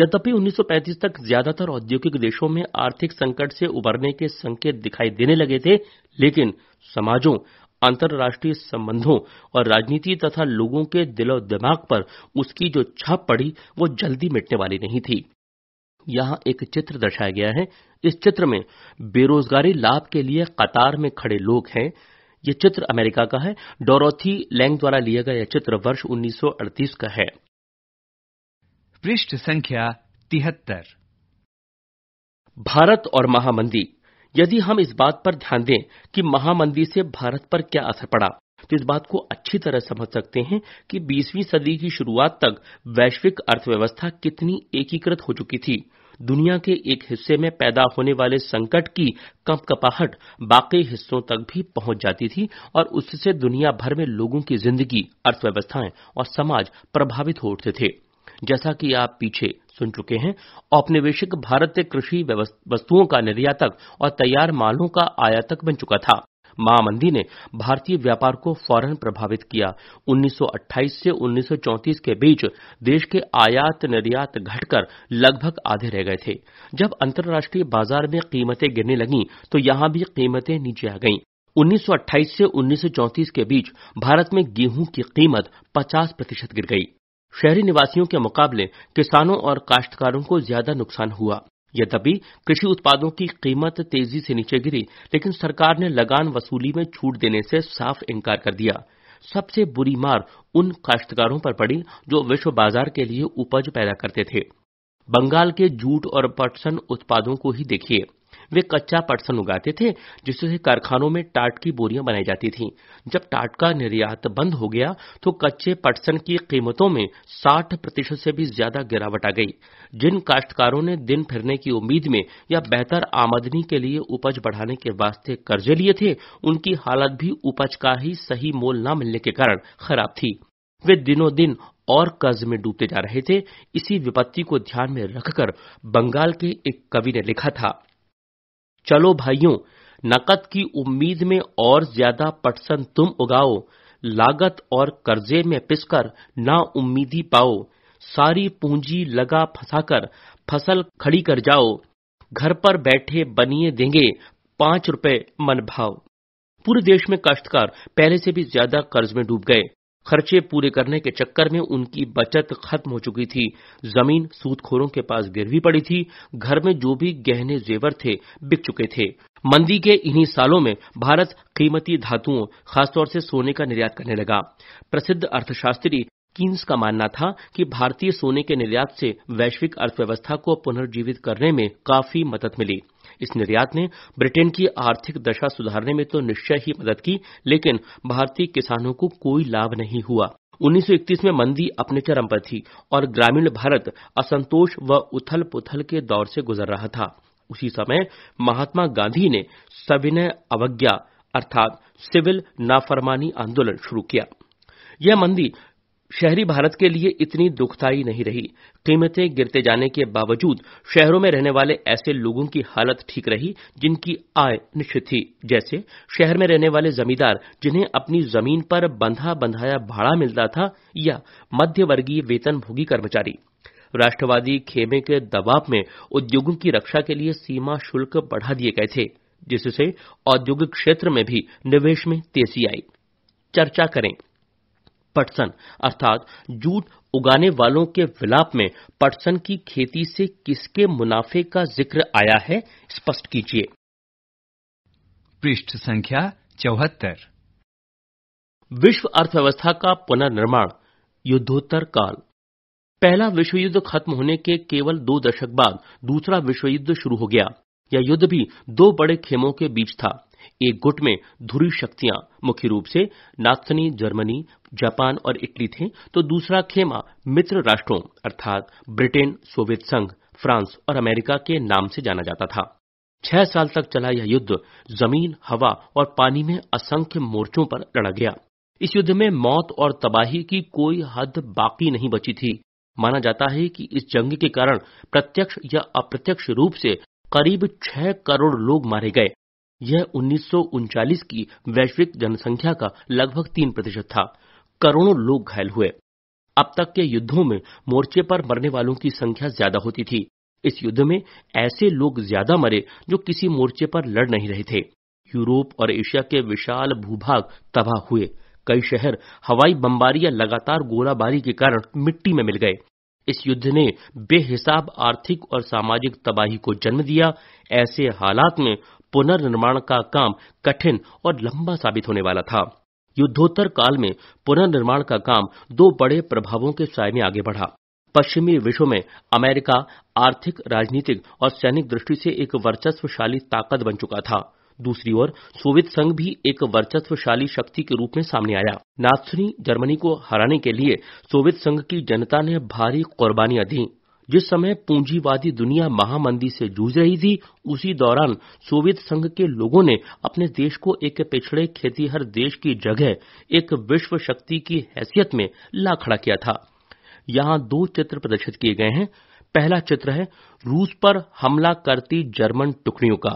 Speaker 1: यद्यपि 1935 तक ज्यादातर औद्योगिक देशों में आर्थिक संकट से उबरने के संकेत दिखाई देने लगे थे लेकिन समाजों अंतर्राष्ट्रीय संबंधों और राजनीति तथा लोगों के दिलो दिमाग पर उसकी जो छाप पड़ी वो जल्दी मिटने वाली नहीं थी यहाँ एक चित्र दर्शाया गया है इस चित्र में बेरोजगारी लाभ के लिए कतार में खड़े लोग हैं यह चित्र अमेरिका का है डोरोथी लैंग द्वारा लिया गया यह चित्र वर्ष 1938 का है पृष्ठ संख्या तिहत्तर भारत और महामंदी यदि हम इस बात पर ध्यान दें कि महामंदी से भारत पर क्या असर पड़ा तो इस बात को अच्छी तरह समझ सकते हैं कि 20वीं सदी की शुरुआत तक वैश्विक अर्थव्यवस्था कितनी एकीकृत हो चुकी थी दुनिया के एक हिस्से में पैदा होने वाले संकट की कपकपाहट बाकी हिस्सों तक भी पहुंच जाती थी और उससे दुनिया भर में लोगों की जिंदगी अर्थव्यवस्थाएं और समाज प्रभावित हो उठते थे जैसा कि आप पीछे सुन चुके हैं औपनिवेशिक भारत कृषि वस्तुओं का निर्यातक और तैयार मालों का आयातक बन चुका था महामंदी ने भारतीय व्यापार को फौरन प्रभावित किया 1928 से 1934 के बीच देश के आयात निर्यात घटकर लगभग आधे रह गए थे जब अंतर्राष्ट्रीय बाजार में कीमतें गिरने लगीं तो यहां भी कीमतें नीचे आ गईं 1928 से 1934 के बीच भारत में गेहूं की कीमत 50 प्रतिशत गिर गई शहरी निवासियों के मुकाबले किसानों और काश्तकारों को ज्यादा नुकसान हुआ यद्यपि कृषि उत्पादों की कीमत तेजी से नीचे गिरी लेकिन सरकार ने लगान वसूली में छूट देने से साफ इनकार कर दिया सबसे बुरी मार उन काश्तकारों पर पड़ी जो विश्व बाजार के लिए उपज पैदा करते थे बंगाल के जूट और पटसन उत्पादों को ही देखिए वे कच्चा पटसन उगाते थे जिससे कारखानों में टाट की बोरियां बनाई जाती थीं। जब टाट का निर्यात बंद हो गया तो कच्चे पटसन की कीमतों में 60 प्रतिशत से भी ज्यादा गिरावट आ गई जिन काश्तकारों ने दिन फिरने की उम्मीद में या बेहतर आमदनी के लिए उपज बढ़ाने के वास्ते कर्जे लिए थे उनकी हालत भी उपज का ही सही मोल न मिलने के कारण खराब थी वे दिनों दिन और कर्ज में डूबते जा रहे थे इसी विपत्ति को ध्यान में रखकर बंगाल के एक कवि ने लिखा था चलो भाइयों नकद की उम्मीद में और ज्यादा पटसन तुम उगाओ लागत और कर्जे में पिसकर ना उम्मीदी पाओ सारी पूंजी लगा फंसाकर फसल खड़ी कर जाओ घर पर बैठे बनिए देंगे पांच रुपए मन भाव पूरे देश में काश्तकार पहले से भी ज्यादा कर्ज में डूब गए खर्चे पूरे करने के चक्कर में उनकी बचत खत्म हो चुकी थी जमीन सूदखोरों के पास गिर भी पड़ी थी घर में जो भी गहने जेवर थे बिक चुके थे मंदी के इन्हीं सालों में भारत कीमती धातुओं खासतौर से सोने का निर्यात करने लगा प्रसिद्ध अर्थशास्त्री किन्स का मानना था कि भारतीय सोने के निर्यात से वैश्विक अर्थव्यवस्था को पुनर्जीवित करने में काफी मदद मिली इस निर्यात ने ब्रिटेन की आर्थिक दशा सुधारने में तो निश्चय ही मदद की लेकिन भारतीय किसानों को कोई लाभ नहीं हुआ 1931 में मंदी अपने चरम पर थी और ग्रामीण भारत असंतोष व उथल पुथल के दौर से गुजर रहा था उसी समय महात्मा गांधी ने सविनय अवज्ञा अर्थात सिविल नाफरमानी आंदोलन शुरू किया यह मंदी शहरी भारत के लिए इतनी दुखदायी नहीं रही कीमतें गिरते जाने के बावजूद शहरों में रहने वाले ऐसे लोगों की हालत ठीक रही जिनकी आय निश्चित थी जैसे शहर में रहने वाले जमींदार जिन्हें अपनी जमीन पर बंधा बंधाया भाड़ा मिलता था या मध्यवर्गीय वेतनभोगी कर्मचारी राष्ट्रवादी खेमे के दबाव में उद्योगों की रक्षा के लिए सीमा शुल्क बढ़ा दिए गए थे जिससे औद्योगिक क्षेत्र में भी निवेश में तेजी आई चर्चा करें पटसन अर्थात जूट उगाने वालों के विलाप में पटसन की खेती से किसके मुनाफे का जिक्र आया है स्पष्ट कीजिए पृष्ठ संख्या चौहत्तर विश्व अर्थव्यवस्था का पुनर्निर्माण युद्धोत्तर काल पहला विश्व युद्ध खत्म होने के केवल दो दशक बाद दूसरा विश्व युद्ध शुरू हो गया यह युद्ध भी दो बड़े खेमों के बीच था एक गुट में धुरी शक्तियां मुख्य रूप से नाथनी जर्मनी जापान और इटली थे तो दूसरा खेमा मित्र राष्ट्रों अर्थात ब्रिटेन सोवियत संघ फ्रांस और अमेरिका के नाम से जाना जाता था छह साल तक चला यह युद्ध जमीन हवा और पानी में असंख्य मोर्चों पर लड़ा गया इस युद्ध में मौत और तबाही की कोई हद बाकी नहीं बची थी माना जाता है कि इस जंग के कारण प्रत्यक्ष या अप्रत्यक्ष रूप से करीब छह करोड़ लोग मारे गए यह उन्नीस की वैश्विक जनसंख्या का लगभग तीन प्रतिशत था करोड़ों लोग घायल हुए अब तक के युद्धों में मोर्चे पर मरने वालों की संख्या ज्यादा होती थी इस युद्ध में ऐसे लोग ज्यादा मरे जो किसी मोर्चे पर लड़ नहीं रहे थे यूरोप और एशिया के विशाल भूभाग तबाह हुए कई शहर हवाई बमबारी या लगातार गोलाबारी के कारण मिट्टी में मिल गए इस युद्ध ने बेहिसाब आर्थिक और सामाजिक तबाही को जन्म दिया ऐसे हालात में पुनर्निर्माण का काम कठिन और लंबा साबित होने वाला था युद्धोत्तर काल में पुनर्निर्माण का काम दो बड़े प्रभावों के साय में आगे बढ़ा पश्चिमी विश्व में अमेरिका आर्थिक राजनीतिक और सैनिक दृष्टि से एक वर्चस्वशाली ताकत बन चुका था दूसरी ओर सोवियत संघ भी एक वर्चस्वशाली शक्ति के रूप में सामने आया नाथसुनी जर्मनी को हराने के लिए सोवियत संघ की जनता ने भारी कुर्बानियां दी जिस समय पूंजीवादी दुनिया महामंदी से जूझ रही थी उसी दौरान सोवियत संघ के लोगों ने अपने देश को एक पिछड़े खेतीहर देश की जगह एक विश्व शक्ति की हैसियत में ला खड़ा किया था यहां दो चित्र प्रदर्शित किए गए हैं पहला चित्र है रूस पर हमला करती जर्मन टुकड़ियों का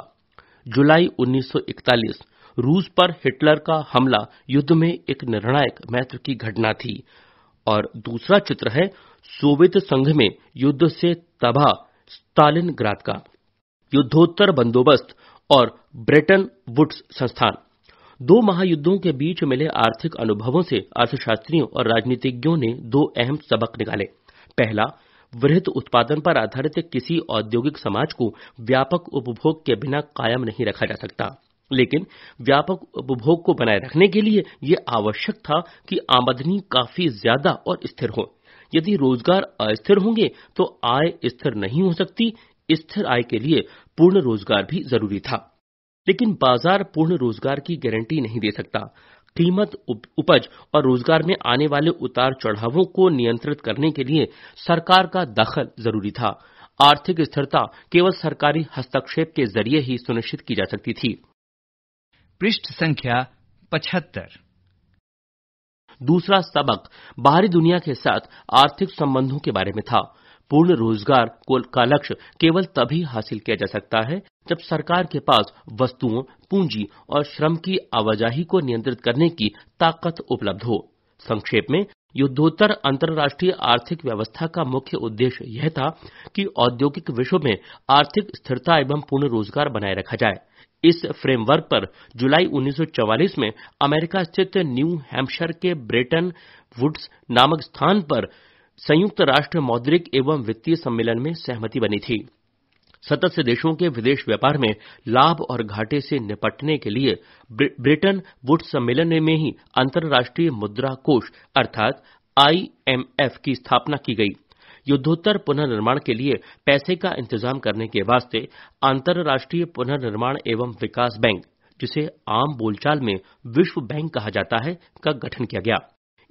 Speaker 1: जुलाई 1941 रूस पर हिटलर का हमला युद्ध में एक निर्णायक महत्व की घटना थी और दूसरा चित्र है सोवियत संघ में युद्ध से तबाह स्टालिन ग्राद का युद्धोत्तर बंदोबस्त और ब्रेटन वुड्स संस्थान दो महायुद्धों के बीच मिले आर्थिक अनुभवों से अर्थशास्त्रियों और राजनीतिज्ञों ने दो अहम सबक निकाले पहला वृहत उत्पादन पर आधारित किसी औद्योगिक समाज को व्यापक उपभोग के बिना कायम नहीं रखा जा सकता लेकिन व्यापक उपभोग को बनाए रखने के लिए यह आवश्यक था कि आमदनी काफी ज्यादा और स्थिर हो यदि रोजगार अस्थिर होंगे तो आय स्थिर नहीं हो सकती स्थिर आय के लिए पूर्ण रोजगार भी जरूरी था लेकिन बाजार पूर्ण रोजगार की गारंटी नहीं दे सकता कीमत उपज और रोजगार में आने वाले उतार चढ़ावों को नियंत्रित करने के लिए सरकार का दखल जरूरी था आर्थिक स्थिरता केवल सरकारी हस्तक्षेप के जरिए ही सुनिश्चित की जा सकती थी पृष्ठ संख्या पचहत्तर दूसरा सबक बाहरी दुनिया के साथ आर्थिक संबंधों के बारे में था पूर्ण रोजगार का लक्ष्य केवल तभी हासिल किया जा सकता है जब सरकार के पास वस्तुओं पूंजी और श्रम की आवाजाही को नियंत्रित करने की ताकत उपलब्ध हो संक्षेप में युद्धोत्तर अंतर्राष्ट्रीय आर्थिक व्यवस्था का मुख्य उद्देश्य यह था कि औद्योगिक विश्व में आर्थिक स्थिरता एवं पूर्ण रोजगार बनाए रखा जाए इस फ्रेमवर्क पर जुलाई 1944 में अमेरिका स्थित न्यू हैम्पशर के ब्रेटन वुड्स नामक स्थान पर संयुक्त राष्ट्र मौद्रिक एवं वित्तीय सम्मेलन में सहमति बनी थी सदस्य देशों के विदेश व्यापार में लाभ और घाटे से निपटने के लिए ब्रिटेन वुड सम्मेलन में ही अंतर्राष्ट्रीय मुद्रा कोष अर्थात आईएमएफ की स्थापना की गई युद्धोत्तर पुनर्निर्माण के लिए पैसे का इंतजाम करने के वास्ते अंतर्राष्ट्रीय पुनर्निर्माण एवं विकास बैंक जिसे आम बोलचाल में विश्व बैंक कहा जाता है का गठन किया गया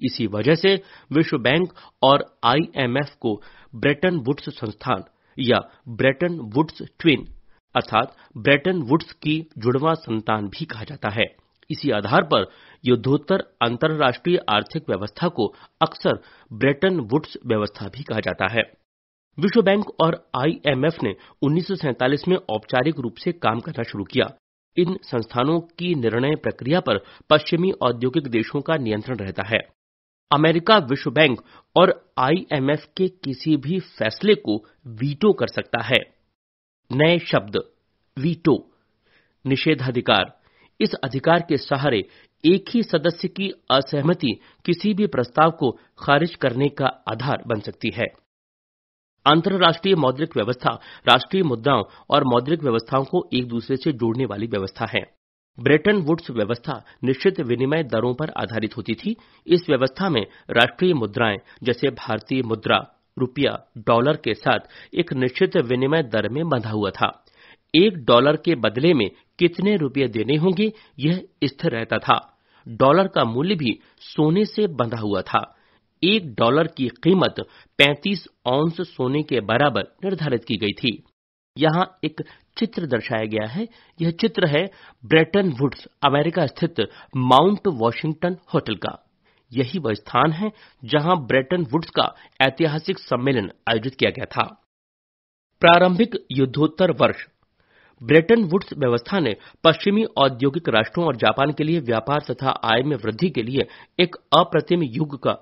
Speaker 1: इसी वजह से विश्व बैंक और आईएमएफ को ब्रेटन वुड्स संस्थान या ब्रेटन वुड्स ट्विन अर्थात ब्रेटन वुड्स की जुड़वा संतान भी कहा जाता है इसी आधार पर युद्धोत्तर अंतर्राष्ट्रीय आर्थिक व्यवस्था को अक्सर ब्रेटन वुड्स व्यवस्था भी कहा जाता है विश्व बैंक और आईएमएफ ने उन्नीस में औपचारिक रूप से काम करना शुरू किया इन संस्थानों की निर्णय प्रक्रिया पर पश्चिमी औद्योगिक देशों का नियंत्रण रहता है अमेरिका विश्व बैंक और आईएमएफ के किसी भी फैसले को वीटो कर सकता है नए शब्द वीटो निषेधाधिकार इस अधिकार के सहारे एक ही सदस्य की असहमति किसी भी प्रस्ताव को खारिज करने का आधार बन सकती है अंतर्राष्ट्रीय मौद्रिक व्यवस्था राष्ट्रीय मुद्राओं और मौद्रिक व्यवस्थाओं को एक दूसरे से जोड़ने वाली व्यवस्था है ब्रिटेन वुड्स व्यवस्था निश्चित विनिमय दरों पर आधारित होती थी इस व्यवस्था में राष्ट्रीय मुद्राएं जैसे भारतीय मुद्रा रुपया डॉलर के साथ एक निश्चित विनिमय दर में बंधा हुआ था एक डॉलर के बदले में कितने रुपए देने होंगे यह स्थिर रहता था डॉलर का मूल्य भी सोने से बंधा हुआ था एक डॉलर की कीमत 35 औंस सोने के बराबर निर्धारित की गई थी यहाँ एक चित्र दर्शाया गया है यह चित्र है ब्रेटन वुड्स अमेरिका स्थित माउंट वॉशिंगटन होटल का यही वह स्थान है जहां ब्रेटन वुड्स का ऐतिहासिक सम्मेलन आयोजित किया गया था प्रारंभिक युद्धोत्तर वर्ष ब्रेटन वुड्स व्यवस्था ने पश्चिमी औद्योगिक राष्ट्रों और जापान के लिए व्यापार तथा आय में वृद्धि के लिए एक अप्रतिम युग का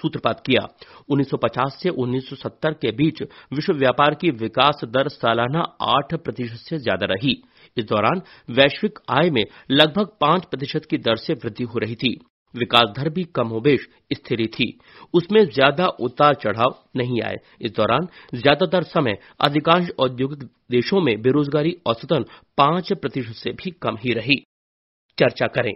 Speaker 1: सूत्रपात किया 1950 से 1970 के बीच विश्व व्यापार की विकास दर सालाना 8 प्रतिशत से ज्यादा रही इस दौरान वैश्विक आय में लगभग 5 प्रतिशत की दर से वृद्धि हो रही थी विकास दर भी कमोबेश स्थिर थी उसमें ज्यादा उतार चढ़ाव नहीं आए इस दौरान ज्यादातर समय अधिकांश औद्योगिक देशों में बेरोजगारी औसतन पांच प्रतिशत से भी कम ही रही चर्चा करें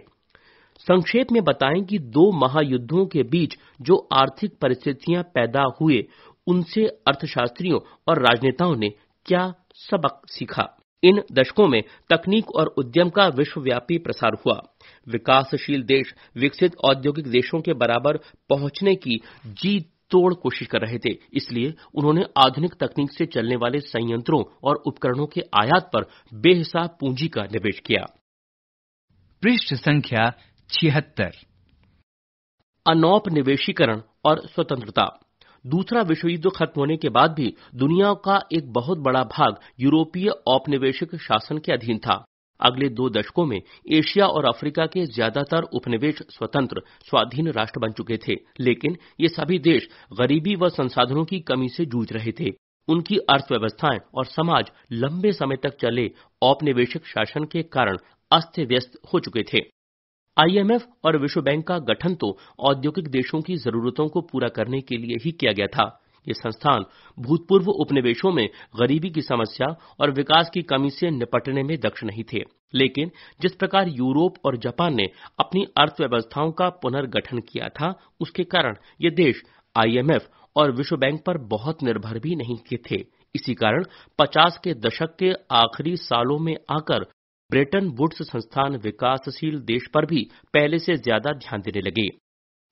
Speaker 1: संक्षेप में बताएं कि दो महायुद्धों के बीच जो आर्थिक परिस्थितियां पैदा हुए उनसे अर्थशास्त्रियों और राजनेताओं ने क्या सबक सीखा इन दशकों में तकनीक और उद्यम का विश्वव्यापी प्रसार हुआ विकासशील देश विकसित औद्योगिक देशों के बराबर पहुंचने की जी तोड़ कोशिश कर रहे थे इसलिए उन्होंने आधुनिक तकनीक से चलने वाले संयंत्रों और उपकरणों के आयात पर बेहिसाब पूंजी का निवेश किया पृष्ठ संख्या छिहत्तर अनौपनिवेशीकरण और स्वतंत्रता दूसरा विश्व युद्ध खत्म होने के बाद भी दुनिया का एक बहुत बड़ा भाग यूरोपीय औपनिवेशिक शासन के अधीन था अगले दो दशकों में एशिया और अफ्रीका के ज्यादातर उपनिवेश स्वतंत्र स्वाधीन राष्ट्र बन चुके थे लेकिन ये सभी देश गरीबी व संसाधनों की कमी से जूझ रहे थे उनकी अर्थव्यवस्थाएं और समाज लंबे समय तक चले औपनिवेशिक शासन के कारण अस्त व्यस्त हो चुके थे आईएमएफ और विश्व बैंक का गठन तो औद्योगिक देशों की जरूरतों को पूरा करने के लिए ही किया गया था ये संस्थान भूतपूर्व उपनिवेशों में गरीबी की समस्या और विकास की कमी से निपटने में दक्ष नहीं थे लेकिन जिस प्रकार यूरोप और जापान ने अपनी अर्थव्यवस्थाओं का पुनर्गठन किया था उसके कारण ये देश आईएमएफ और विश्व बैंक पर बहुत निर्भर भी नहीं थे इसी कारण 50 के दशक के आखिरी सालों में आकर ब्रिटेन वुड्स संस्थान विकासशील देश पर भी पहले से ज्यादा ध्यान देने लगे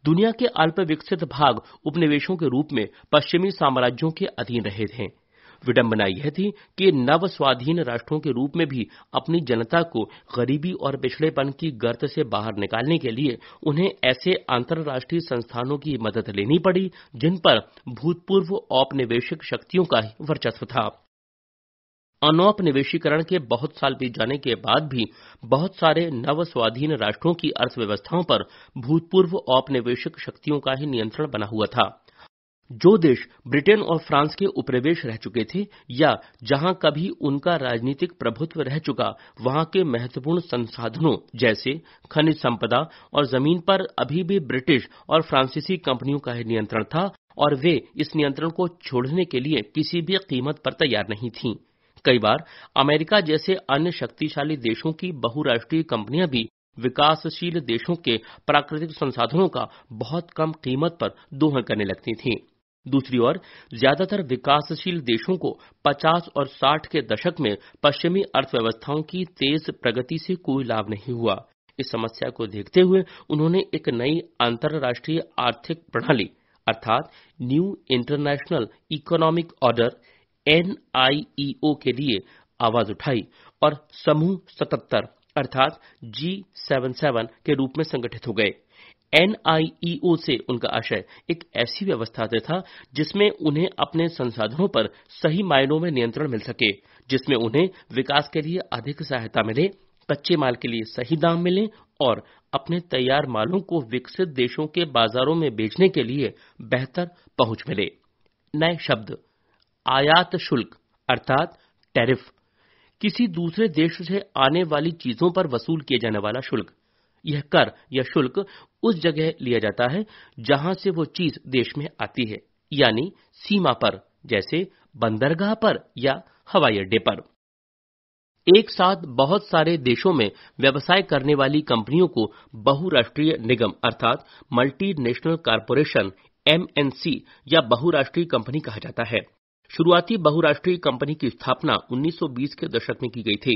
Speaker 1: दुनिया के अल्प विकसित भाग उपनिवेशों के रूप में पश्चिमी साम्राज्यों के अधीन रहे थे विडंबना यह थी कि नव स्वाधीन राष्ट्रों के रूप में भी अपनी जनता को गरीबी और पिछड़ेपन की गर्त से बाहर निकालने के लिए उन्हें ऐसे अंतर्राष्ट्रीय संस्थानों की मदद लेनी पड़ी जिन पर भूतपूर्व औपनिवेशिक शक्तियों का ही वर्चस्व था अनौपनिवेशीकरण के बहुत साल बीत जाने के बाद भी बहुत सारे नव स्वाधीन राष्ट्रों की अर्थव्यवस्थाओं पर भूतपूर्व औपनिवेशिक शक्तियों का ही नियंत्रण बना हुआ था जो देश ब्रिटेन और फ्रांस के उपनिवेश रह चुके थे या जहां कभी उनका राजनीतिक प्रभुत्व रह चुका वहां के महत्वपूर्ण संसाधनों जैसे खनिज संपदा और जमीन पर अभी भी ब्रिटिश और फ्रांसीसी कंपनियों का ही नियंत्रण था और वे इस नियंत्रण को छोड़ने के लिए किसी भी कीमत पर तैयार नहीं थीं। कई बार अमेरिका जैसे अन्य शक्तिशाली देशों की बहुराष्ट्रीय कंपनियां भी विकासशील देशों के प्राकृतिक संसाधनों का बहुत कम कीमत पर दोहन करने लगती थीं। दूसरी ओर ज्यादातर विकासशील देशों को 50 और 60 के दशक में पश्चिमी अर्थव्यवस्थाओं की तेज प्रगति से कोई लाभ नहीं हुआ इस समस्या को देखते हुए उन्होंने एक नई अंतर्राष्ट्रीय आर्थिक प्रणाली अर्थात New International Economic Order NIEO के लिए आवाज उठाई और समूह सतहत्तर अर्थात जी सेवन सेवन के रूप में संगठित हो गए एनआईईओ से उनका आशय एक ऐसी व्यवस्था से था जिसमें उन्हें अपने संसाधनों पर सही मायनों में नियंत्रण मिल सके जिसमें उन्हें विकास के लिए अधिक सहायता मिले कच्चे माल के लिए सही दाम मिले और अपने तैयार मालों को विकसित देशों के बाजारों में बेचने के लिए बेहतर पहुंच मिले नए शब्द आयात शुल्क अर्थात टैरिफ किसी दूसरे देश से आने वाली चीजों पर वसूल किए जाने वाला शुल्क यह कर या शुल्क उस जगह लिया जाता है जहां से वो चीज देश में आती है यानी सीमा पर जैसे बंदरगाह पर या हवाई अड्डे पर एक साथ बहुत सारे देशों में व्यवसाय करने वाली कंपनियों को बहुराष्ट्रीय निगम अर्थात मल्टीनेशनल कॉरपोरेशन एमएनसी या बहुराष्ट्रीय कंपनी कहा जाता है शुरुआती बहुराष्ट्रीय कंपनी की स्थापना 1920 के दशक में की गई थी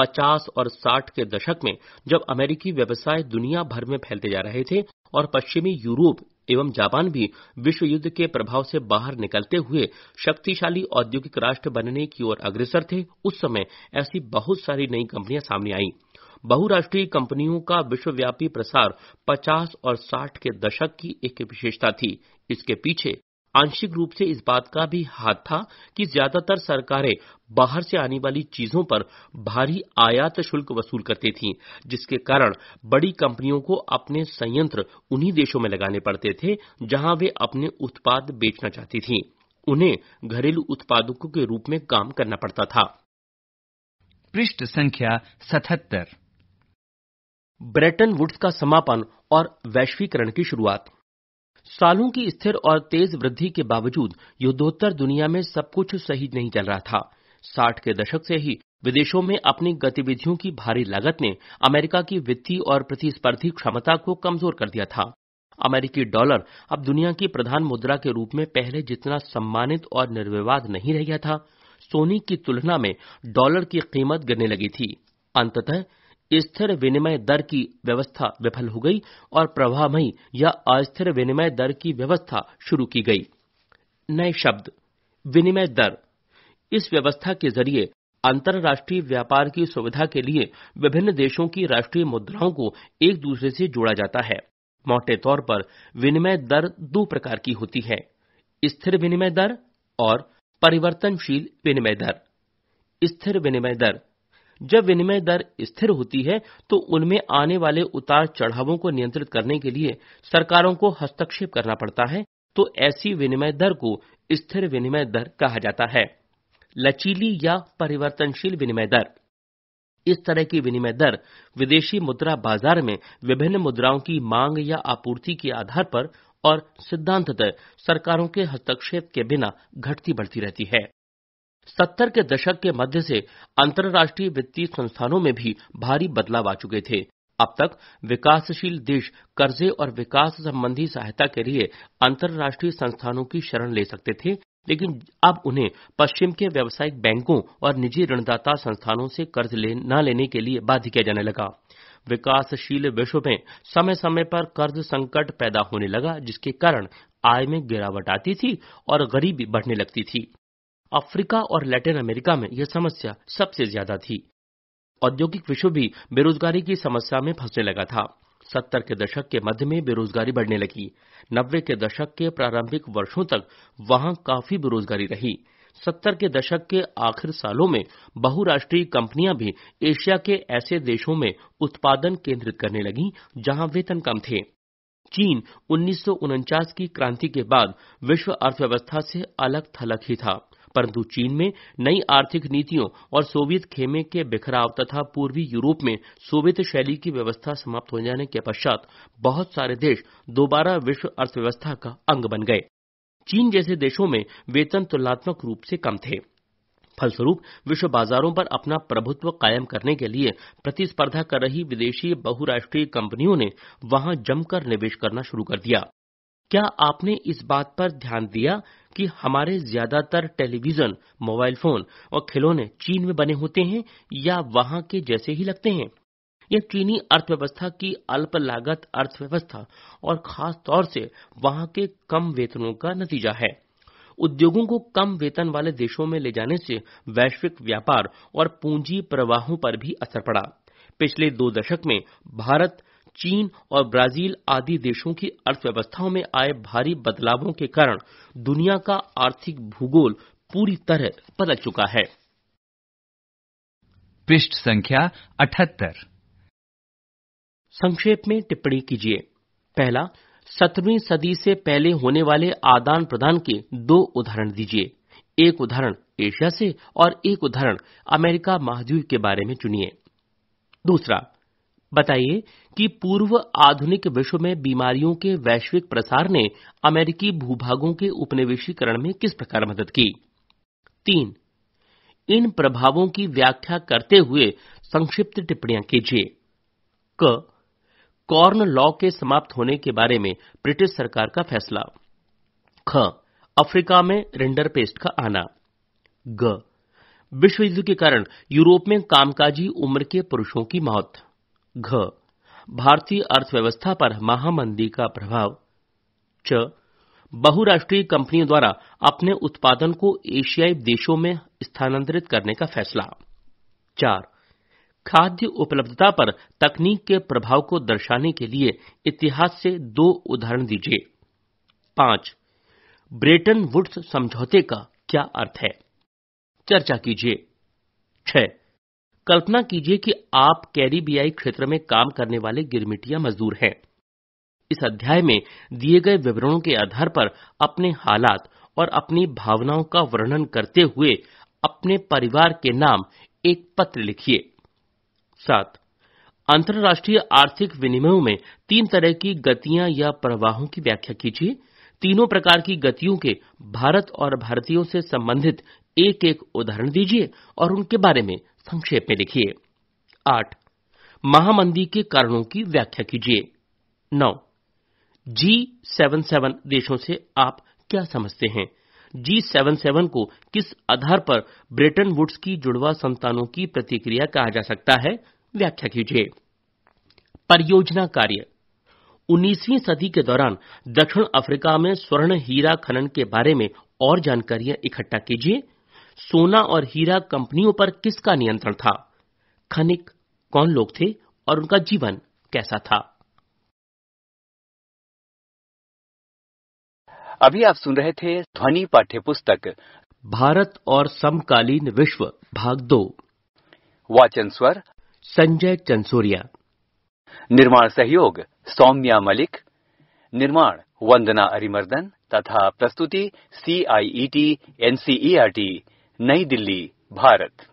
Speaker 1: 50 और 60 के दशक में जब अमेरिकी व्यवसाय दुनिया भर में फैलते जा रहे थे और पश्चिमी यूरोप एवं जापान भी विश्व युद्ध के प्रभाव से बाहर निकलते हुए शक्तिशाली औद्योगिक राष्ट्र बनने की ओर अग्रसर थे उस समय ऐसी बहुत सारी नई कंपनियां सामने आईं बहुराष्ट्रीय कंपनियों का विश्वव्यापी प्रसार 50 और 60 के दशक की एक विशेषता थी इसके पीछे आंशिक रूप से इस बात का भी हाथ था कि ज्यादातर सरकारें बाहर से आने वाली चीजों पर भारी आयात शुल्क वसूल करती थीं, जिसके कारण बड़ी कंपनियों को अपने संयंत्र उन्हीं देशों में लगाने पड़ते थे जहां वे अपने उत्पाद बेचना चाहती थीं। उन्हें घरेलू उत्पादकों के रूप में काम करना पड़ता था पृष्ठ संख्या सतहत्तर ब्रेटन वुड्स का समापन और वैश्वीकरण की शुरुआत सालों की स्थिर और तेज वृद्धि के बावजूद युद्धोत्तर दुनिया में सब कुछ सही नहीं चल रहा था साठ के दशक से ही विदेशों में अपनी गतिविधियों की भारी लागत ने अमेरिका की वित्तीय और प्रतिस्पर्धी क्षमता को कमजोर कर दिया था अमेरिकी डॉलर अब दुनिया की प्रधान मुद्रा के रूप में पहले जितना सम्मानित और निर्विवाद नहीं रह गया था सोनी की तुलना में डॉलर की कीमत गिरने लगी थी अंततः स्थिर विनिमय दर की व्यवस्था विफल हो गई और प्रवाहमयी या अस्थिर विनिमय दर की व्यवस्था शुरू की गई नए शब्द विनिमय दर इस व्यवस्था के जरिए अंतर्राष्ट्रीय व्यापार की सुविधा के लिए विभिन्न देशों की राष्ट्रीय मुद्राओं को एक दूसरे से जोड़ा जाता है मोटे तौर पर विनिमय दर दो प्रकार की होती है स्थिर विनिमय दर और परिवर्तनशील विनिमय दर स्थिर विनिमय दर जब विनिमय दर स्थिर होती है तो उनमें आने वाले उतार चढ़ावों को नियंत्रित करने के लिए सरकारों को हस्तक्षेप करना पड़ता है तो ऐसी विनिमय दर को स्थिर विनिमय दर कहा जाता है लचीली या परिवर्तनशील विनिमय दर इस तरह की विनिमय दर विदेशी मुद्रा बाजार में विभिन्न मुद्राओं की मांग या आपूर्ति के आधार पर और सिद्धांततः सरकारों के हस्तक्षेप के बिना घटती बढ़ती रहती है सत्तर के दशक के मध्य से अंतर्राष्ट्रीय वित्तीय संस्थानों में भी भारी बदलाव आ चुके थे अब तक विकासशील देश कर्जे और विकास संबंधी सहायता के लिए अंतर्राष्ट्रीय संस्थानों की शरण ले सकते थे लेकिन अब उन्हें पश्चिम के व्यावसायिक बैंकों और निजी ऋणदाता संस्थानों से कर्ज ले, न लेने के लिए बाध्य किया जाने लगा विकासशील विश्व में समय समय पर कर्ज संकट पैदा होने लगा जिसके कारण आय में गिरावट आती थी और गरीबी बढ़ने लगती थी अफ्रीका और लैटिन अमेरिका में यह समस्या सबसे ज्यादा थी औद्योगिक विश्व भी बेरोजगारी की समस्या में फंसने लगा था सत्तर के दशक के मध्य में बेरोजगारी बढ़ने लगी नब्बे के दशक के प्रारंभिक वर्षों तक वहां काफी बेरोजगारी रही सत्तर के दशक के आखिर सालों में बहुराष्ट्रीय कंपनियां भी एशिया के ऐसे देशों में उत्पादन केंद्रित करने लगीं जहां वेतन कम थे चीन उन्नीस की क्रांति के बाद विश्व अर्थव्यवस्था से अलग थलग ही था परंतु चीन में नई आर्थिक नीतियों और सोवियत खेमे के बिखराव तथा पूर्वी यूरोप में सोवियत शैली की व्यवस्था समाप्त हो जाने के पश्चात बहुत सारे देश दोबारा विश्व अर्थव्यवस्था का अंग बन गए चीन जैसे देशों में वेतन तुलनात्मक रूप से कम थे फलस्वरूप विश्व बाजारों पर अपना प्रभुत्व कायम करने के लिए प्रतिस्पर्धा कर रही विदेशी बहुराष्ट्रीय कंपनियों ने वहां जमकर निवेश करना शुरू कर दिया क्या आपने इस बात पर ध्यान दिया कि हमारे ज्यादातर टेलीविजन मोबाइल फोन और खिलौने चीन में बने होते हैं या वहां के जैसे ही लगते हैं यह चीनी अर्थव्यवस्था की अल्प लागत अर्थव्यवस्था और खास तौर से वहां के कम वेतनों का नतीजा है उद्योगों को कम वेतन वाले देशों में ले जाने से वैश्विक व्यापार और पूंजी प्रवाहों पर भी असर पड़ा पिछले दो दशक में भारत चीन और ब्राजील आदि देशों की अर्थव्यवस्थाओं में आए भारी बदलावों के कारण दुनिया का आर्थिक भूगोल पूरी तरह बदल चुका है पृष्ठ संख्या अठहत्तर संक्षेप में टिप्पणी कीजिए पहला सत्रहवीं सदी से पहले होने वाले आदान प्रदान के दो उदाहरण दीजिए एक उदाहरण एशिया से और एक उदाहरण अमेरिका महाद्वीप के बारे में चुनिए दूसरा बताइए कि पूर्व आधुनिक विश्व में बीमारियों के वैश्विक प्रसार ने अमेरिकी भूभागों के उपनिवेशीकरण में किस प्रकार मदद की तीन इन प्रभावों की व्याख्या करते हुए संक्षिप्त टिप्पणियां कीजिए क कॉर्न लॉ के समाप्त होने के बारे में ब्रिटिश सरकार का फैसला ख अफ्रीका में रिंडर पेस्ट का आना ग विश्व युद्ध के कारण यूरोप में कामकाजी उम्र के पुरुषों की मौत घ भारतीय अर्थव्यवस्था पर महामंदी का प्रभाव च बहुराष्ट्रीय कंपनियों द्वारा अपने उत्पादन को एशियाई देशों में स्थानांतरित करने का फैसला चार खाद्य उपलब्धता पर तकनीक के प्रभाव को दर्शाने के लिए इतिहास से दो उदाहरण दीजिए पांच ब्रेटन वुड्स समझौते का क्या अर्थ है चर्चा कीजिए छह कल्पना कीजिए कि आप कैरिबियाई क्षेत्र में काम करने वाले गिरमिटिया मजदूर हैं इस अध्याय में दिए गए विवरणों के आधार पर अपने हालात और अपनी भावनाओं का वर्णन करते हुए अपने परिवार के नाम एक पत्र लिखिए सात अंतर्राष्ट्रीय आर्थिक विनिमयों में तीन तरह की गतियां या प्रवाहों की व्याख्या कीजिए तीनों प्रकार की गतियों के भारत और भारतीयों से संबंधित एक एक उदाहरण दीजिए और उनके बारे में संक्षेप में लिखिए आठ महामंदी के कारणों की व्याख्या कीजिए नौ जी सेवन सेवन देशों से आप क्या समझते हैं जी सेवन सेवन को किस आधार पर ब्रिटेन वुड्स की जुड़वा संतानों की प्रतिक्रिया कहा जा सकता है व्याख्या कीजिए परियोजना कार्य 19वीं सदी के दौरान दक्षिण अफ्रीका में स्वर्ण हीरा खनन के बारे में और जानकारियां इकट्ठा कीजिए सोना और हीरा कंपनियों पर किसका नियंत्रण था खनिक कौन लोग थे और उनका जीवन कैसा था अभी आप सुन रहे थे ध्वनि पाठ्य पुस्तक भारत और समकालीन विश्व भाग दो वाचन स्वर संजय चंसोरिया निर्माण सहयोग सौम्या मलिक निर्माण वंदना अरिमर्दन तथा प्रस्तुति C I E T N C E R T Nai Delhi Bharat